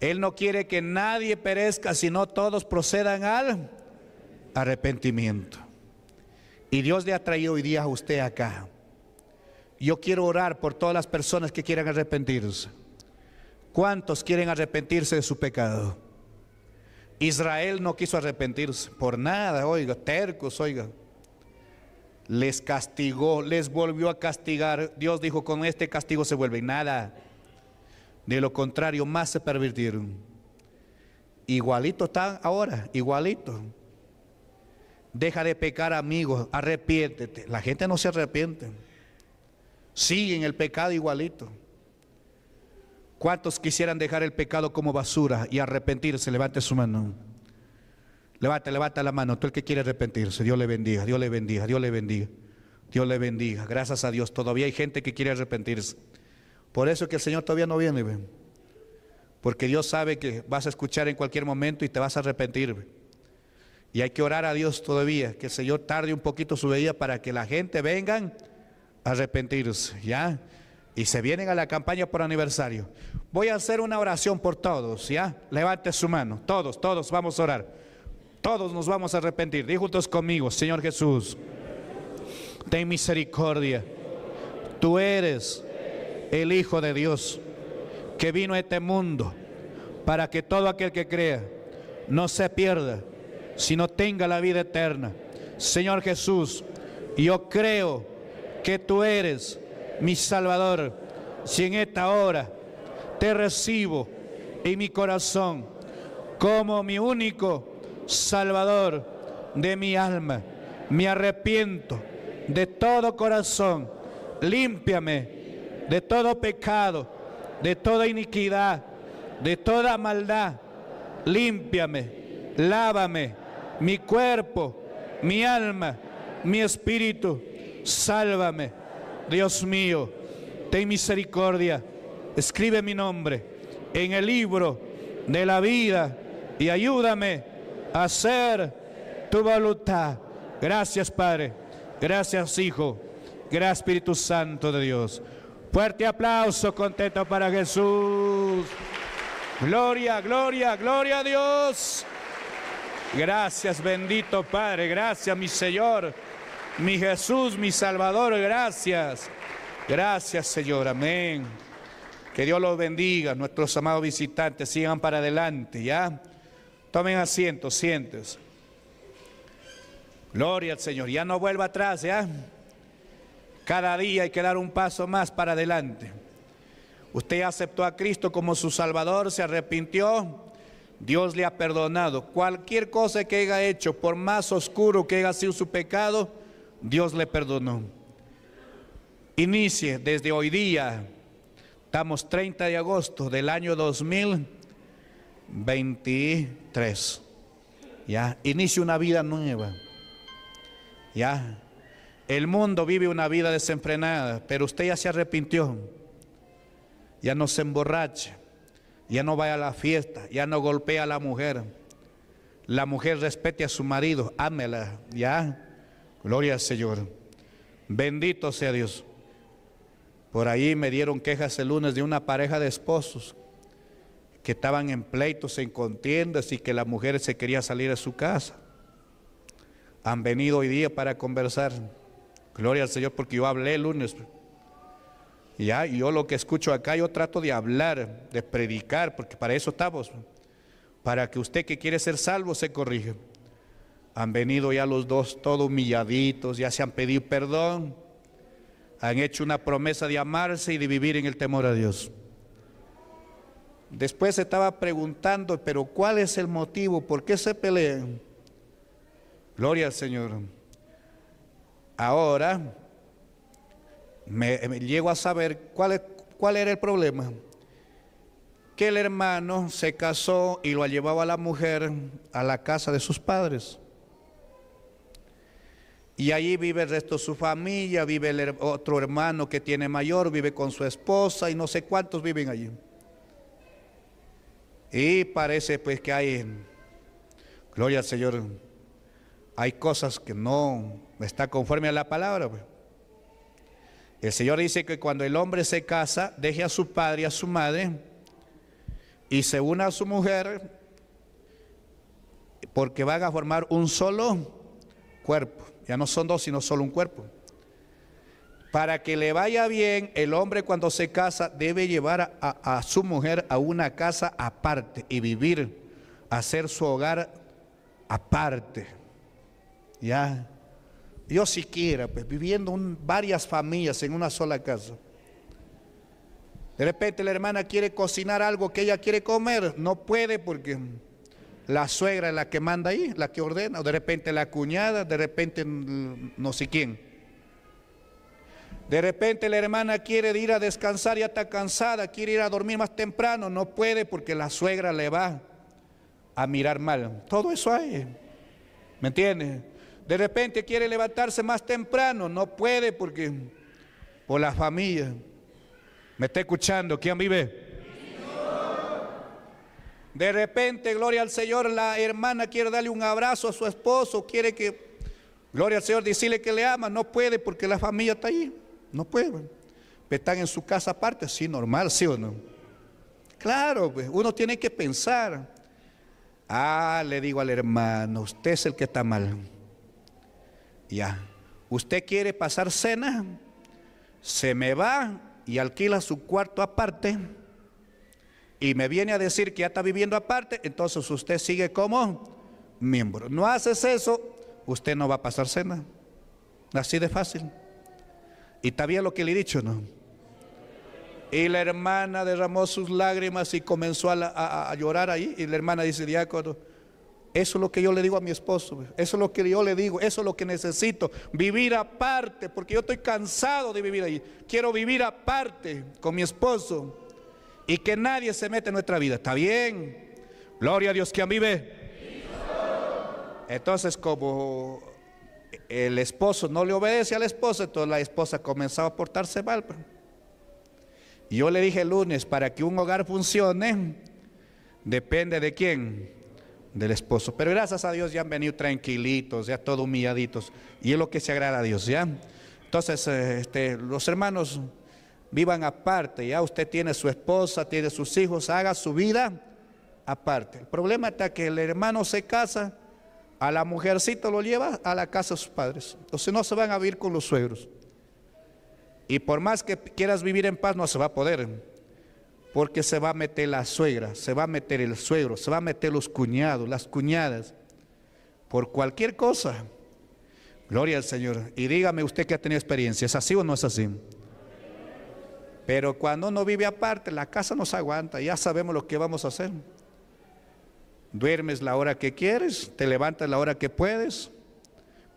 Él no quiere que nadie perezca, sino todos procedan al arrepentimiento. Y Dios le ha traído hoy día a usted acá. Yo quiero orar por todas las personas que quieran arrepentirse. ¿Cuántos quieren arrepentirse de su pecado? Israel no quiso arrepentirse por nada, oiga, tercos, oiga. Les castigó, les volvió a castigar. Dios dijo, con este castigo se vuelve nada. De lo contrario, más se pervirtieron. Igualito están ahora, igualito. Deja de pecar, amigos, arrepiéntete. La gente no se arrepiente. Sigue en el pecado igualito. ¿Cuántos quisieran dejar el pecado como basura y arrepentirse? Levante su mano. levante levante la mano. Tú el que quiere arrepentirse. Dios le bendiga, Dios le bendiga, Dios le bendiga. Dios le bendiga. Gracias a Dios. Todavía hay gente que quiere arrepentirse. Por eso que el Señor todavía no viene. Porque Dios sabe que vas a escuchar en cualquier momento y te vas a arrepentir. Y hay que orar a Dios todavía, que el Señor tarde un poquito su veía para que la gente vengan a arrepentirse, ¿ya? y se vienen a la campaña por aniversario. Voy a hacer una oración por todos, ¿ya? Levante su mano, todos, todos vamos a orar. Todos nos vamos a arrepentir. Dí juntos conmigo, Señor Jesús, ten misericordia. Tú eres el Hijo de Dios que vino a este mundo para que todo aquel que crea no se pierda, sino tenga la vida eterna. Señor Jesús, yo creo que tú eres mi Salvador, si en esta hora te recibo en mi corazón como mi único Salvador de mi alma, me arrepiento de todo corazón, límpiame de todo pecado, de toda iniquidad, de toda maldad, límpiame, lávame mi cuerpo, mi alma, mi espíritu, sálvame Dios mío, ten misericordia, escribe mi nombre en el libro de la vida y ayúdame a hacer tu voluntad. Gracias Padre, gracias Hijo, gracias Espíritu Santo de Dios. Fuerte aplauso contento para Jesús. Gloria, gloria, gloria a Dios. Gracias bendito Padre, gracias mi Señor. Mi Jesús, mi Salvador, gracias. Gracias, Señor. Amén. Que Dios los bendiga. Nuestros amados visitantes sigan para adelante, ¿ya? Tomen asiento, sientes Gloria al Señor. Ya no vuelva atrás, ¿ya? Cada día hay que dar un paso más para adelante. Usted aceptó a Cristo como su Salvador, se arrepintió, Dios le ha perdonado. Cualquier cosa que haya hecho, por más oscuro que haya sido su pecado, Dios le perdonó. Inicie desde hoy día, estamos 30 de agosto del año 2023. Ya, inicie una vida nueva. Ya, el mundo vive una vida desenfrenada, pero usted ya se arrepintió. Ya no se emborracha, ya no vaya a la fiesta, ya no golpea a la mujer. La mujer respete a su marido, ámela, ya. Gloria al Señor. Bendito sea Dios. Por ahí me dieron quejas el lunes de una pareja de esposos que estaban en pleitos, en contiendas y que la mujer se quería salir de su casa. Han venido hoy día para conversar. Gloria al Señor porque yo hablé el lunes. Ya, yo lo que escucho acá, yo trato de hablar, de predicar, porque para eso estamos. Para que usted que quiere ser salvo se corrija. Han venido ya los dos todo humilladitos, ya se han pedido perdón, han hecho una promesa de amarse y de vivir en el temor a Dios. Después se estaba preguntando, pero ¿cuál es el motivo? ¿Por qué se pelean? Gloria al Señor. Ahora me, llego a saber cuál, cuál era el problema que el hermano se casó y lo llevaba a la mujer a la casa de sus padres. Y allí vive el resto de su familia, vive el otro hermano que tiene mayor, vive con su esposa y no sé cuántos viven allí. Y parece pues que hay, gloria al Señor, hay cosas que no está conforme a la palabra. Pues. El Señor dice que cuando el hombre se casa, deje a su padre y a su madre y se una a su mujer porque van a formar un solo cuerpo. Ya no son dos, sino solo un cuerpo. Para que le vaya bien, el hombre cuando se casa debe llevar a, su mujer a una casa aparte y vivir, hacer su hogar aparte. Ya. Dios siquiera, pues viviendo en varias familias en una sola casa. De repente la hermana quiere cocinar algo que ella quiere comer, no puede porque la suegra es la que manda ahí, la que ordena, o de repente la cuñada, de repente no sé quién. De repente la hermana quiere ir a descansar, y está cansada, quiere ir a dormir más temprano, no puede porque la suegra le va a mirar mal. Todo eso hay, ¿me entiendes? De repente quiere levantarse más temprano, no puede porque por la familia. ¿Me está escuchando? ¿Quién vive? De repente, gloria al Señor, la hermana quiere darle un abrazo a su esposo, quiere que, gloria al Señor, decirle que le ama, no puede porque la familia está ahí, no puede. Están en su casa aparte, sí, normal, sí o no. Claro, pues, uno tiene que pensar. Ah, le digo al hermano, usted es el que está mal. Ya, usted quiere pasar cena, se me va y alquila su cuarto aparte y me viene a decir que ya está viviendo aparte, entonces usted sigue como miembro. No haces eso, usted no va a pasar cena. Así de fácil. Y está bien lo que le he dicho, ¿no? Y la hermana derramó sus lágrimas y comenzó a, llorar ahí. Y la hermana dice, diácono, eso es lo que yo le digo a mi esposo, eso es lo que yo le digo, eso es lo que necesito, vivir aparte, porque yo estoy cansado de vivir ahí. Quiero vivir aparte con mi esposo y que nadie se mete en nuestra vida. ¿Está bien? Gloria a Dios, que mí vive? Entonces, como el esposo no le obedece al esposo entonces la esposa comenzó a portarse mal. Pues. Y yo le dije el lunes, para que un hogar funcione, depende de quién, del esposo. Pero gracias a Dios ya han venido tranquilitos, ya todo humilladitos. Y es lo que se agrada a Dios, ¿ya? Entonces, eh, este, los hermanos vivan aparte. Ya usted tiene su esposa, tiene sus hijos, haga su vida aparte. El problema está que el hermano se casa, a la mujercita lo lleva a la casa de sus padres. Entonces no se van a vivir con los suegros. Y por más que quieras vivir en paz, no se va a poder. Porque se va a meter la suegra, se va a meter el suegro, se va a meter los cuñados, las cuñadas. Por cualquier cosa. Gloria al Señor. Y dígame usted que ha tenido experiencia. ¿Es así o no es así? Pero cuando uno vive aparte, la casa nos aguanta, ya sabemos lo que vamos a hacer. Duermes la hora que quieres, te levantas la hora que puedes,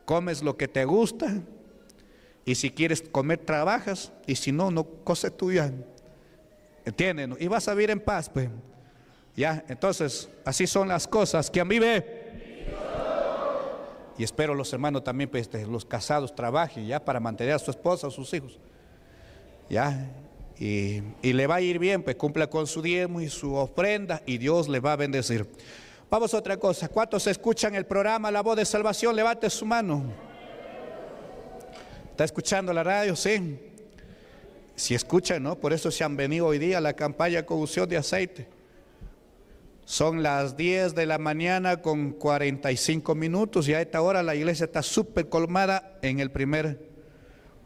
comes lo que te gusta, y si quieres comer, trabajas, y si no, no, cosa tuya. ¿Entienden? Y vas a vivir en paz, pues. Ya, entonces, así son las cosas. que vive. mí y espero los hermanos también, pues, este, los casados trabajen ya para mantener a su esposa, a sus hijos. Ya, y, le va a ir bien, pues cumpla con su diezmo y su ofrenda y Dios le va a bendecir. Vamos a otra cosa. ¿Cuántos escuchan el programa La Voz de Salvación? Levante su mano. ¿Está escuchando la radio? Sí. Si escuchan, ¿no? Por eso se han venido hoy día a la campaña con unción de Aceite. Son las 10 de la mañana con 45 minutos y a esta hora la iglesia está súper colmada en el primer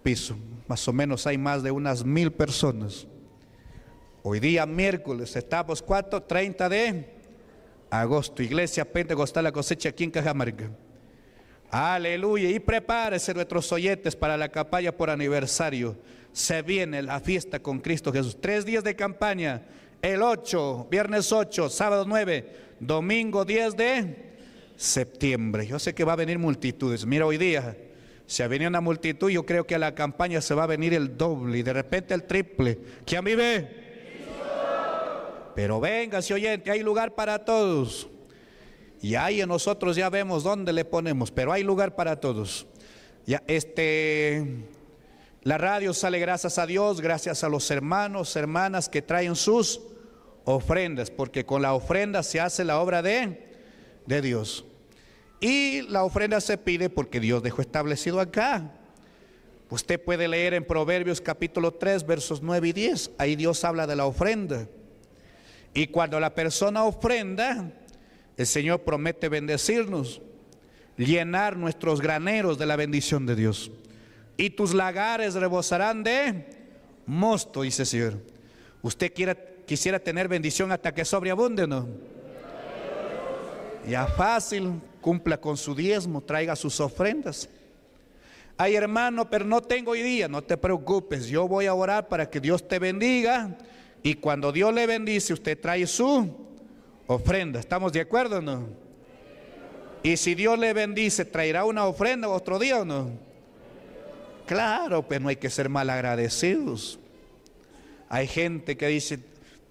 piso. Más o menos hay más de unas mil personas. Hoy día miércoles, estamos 4, 30 de agosto, Iglesia Pentecostal La Cosecha aquí en Cajamarca. Aleluya. Y prepárese nuestros oyentes para la campaña por aniversario. Se viene la fiesta con Cristo Jesús. Tres días de campaña. El 8, viernes 8, sábado 9, domingo 10 de septiembre. Yo sé que va a venir multitudes. Mira hoy día si venido una multitud, yo creo que a la campaña se va a venir el doble y de repente el triple. ¿Quién vive? Pero venga si oyente, hay lugar para todos. Y ahí nosotros ya vemos dónde le ponemos, pero hay lugar para todos. Ya, este, la radio sale gracias a Dios, gracias a los hermanos, hermanas que traen sus ofrendas, porque con la ofrenda se hace la obra de, de Dios. Y la ofrenda se pide porque Dios dejó establecido acá. Usted puede leer en Proverbios capítulo 3, versos 9 y 10. Ahí Dios habla de la ofrenda. Y cuando la persona ofrenda, el Señor promete bendecirnos, llenar nuestros graneros de la bendición de Dios. Y tus lagares rebosarán de mosto, dice el Señor. Usted quisiera tener bendición hasta que sobreabunde, ¿no? Ya fácil, cumpla con su diezmo, traiga sus ofrendas. Ay hermano, pero no tengo hoy día, no te preocupes, yo voy a orar para que Dios te bendiga y cuando Dios le bendice usted trae su ofrenda. ¿Estamos de acuerdo o no? Y si Dios le bendice, traerá una ofrenda otro día o no? Claro, pero pues no hay que ser mal agradecidos Hay gente que dice,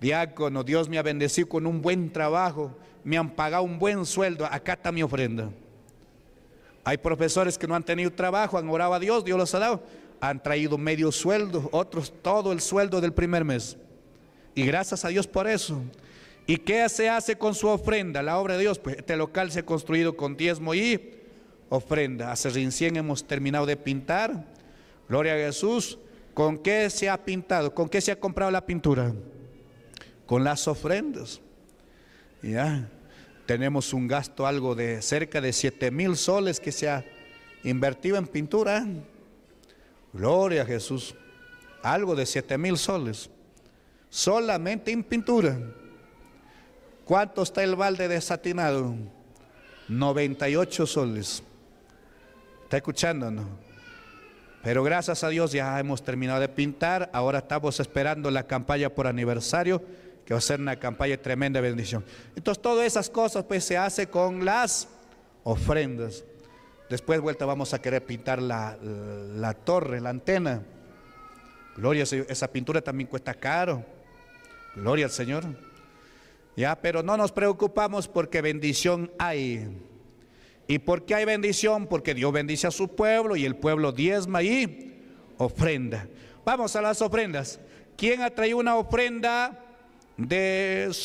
diácono, Dios me ha bendecido con un buen trabajo me han pagado un buen sueldo, acá está mi ofrenda. Hay profesores que no han tenido trabajo, han orado a Dios, Dios los ha dado, han traído medio sueldo, otros todo el sueldo del primer mes. Y gracias a Dios por eso. ¿Y qué se hace con su ofrenda? La obra de Dios, pues este local se ha construido con diezmo y ofrenda. Hace recién hemos terminado de pintar. Gloria a Jesús. ¿Con qué se ha pintado? ¿Con qué se ha comprado la pintura? Con las ofrendas. ¿ya? Tenemos un gasto algo de cerca de 7 mil soles que se ha invertido en pintura. Gloria a Jesús. Algo de 7 mil soles. Solamente en pintura. ¿Cuánto está el balde desatinado? 98 soles. ¿Está escuchando? Pero gracias a Dios ya hemos terminado de pintar. Ahora estamos esperando la campaña por aniversario que va a ser una campaña tremenda bendición. Entonces, todas esas cosas pues se hace con las ofrendas. Después, vuelta, vamos a querer pintar la, la torre, la antena. Gloria, esa pintura también cuesta caro. Gloria al Señor. Ya, pero no nos preocupamos porque bendición hay. ¿Y por qué hay bendición? Porque Dios bendice a su pueblo y el pueblo diezma y ofrenda. Vamos a las ofrendas. ¿Quién ha traído una ofrenda? de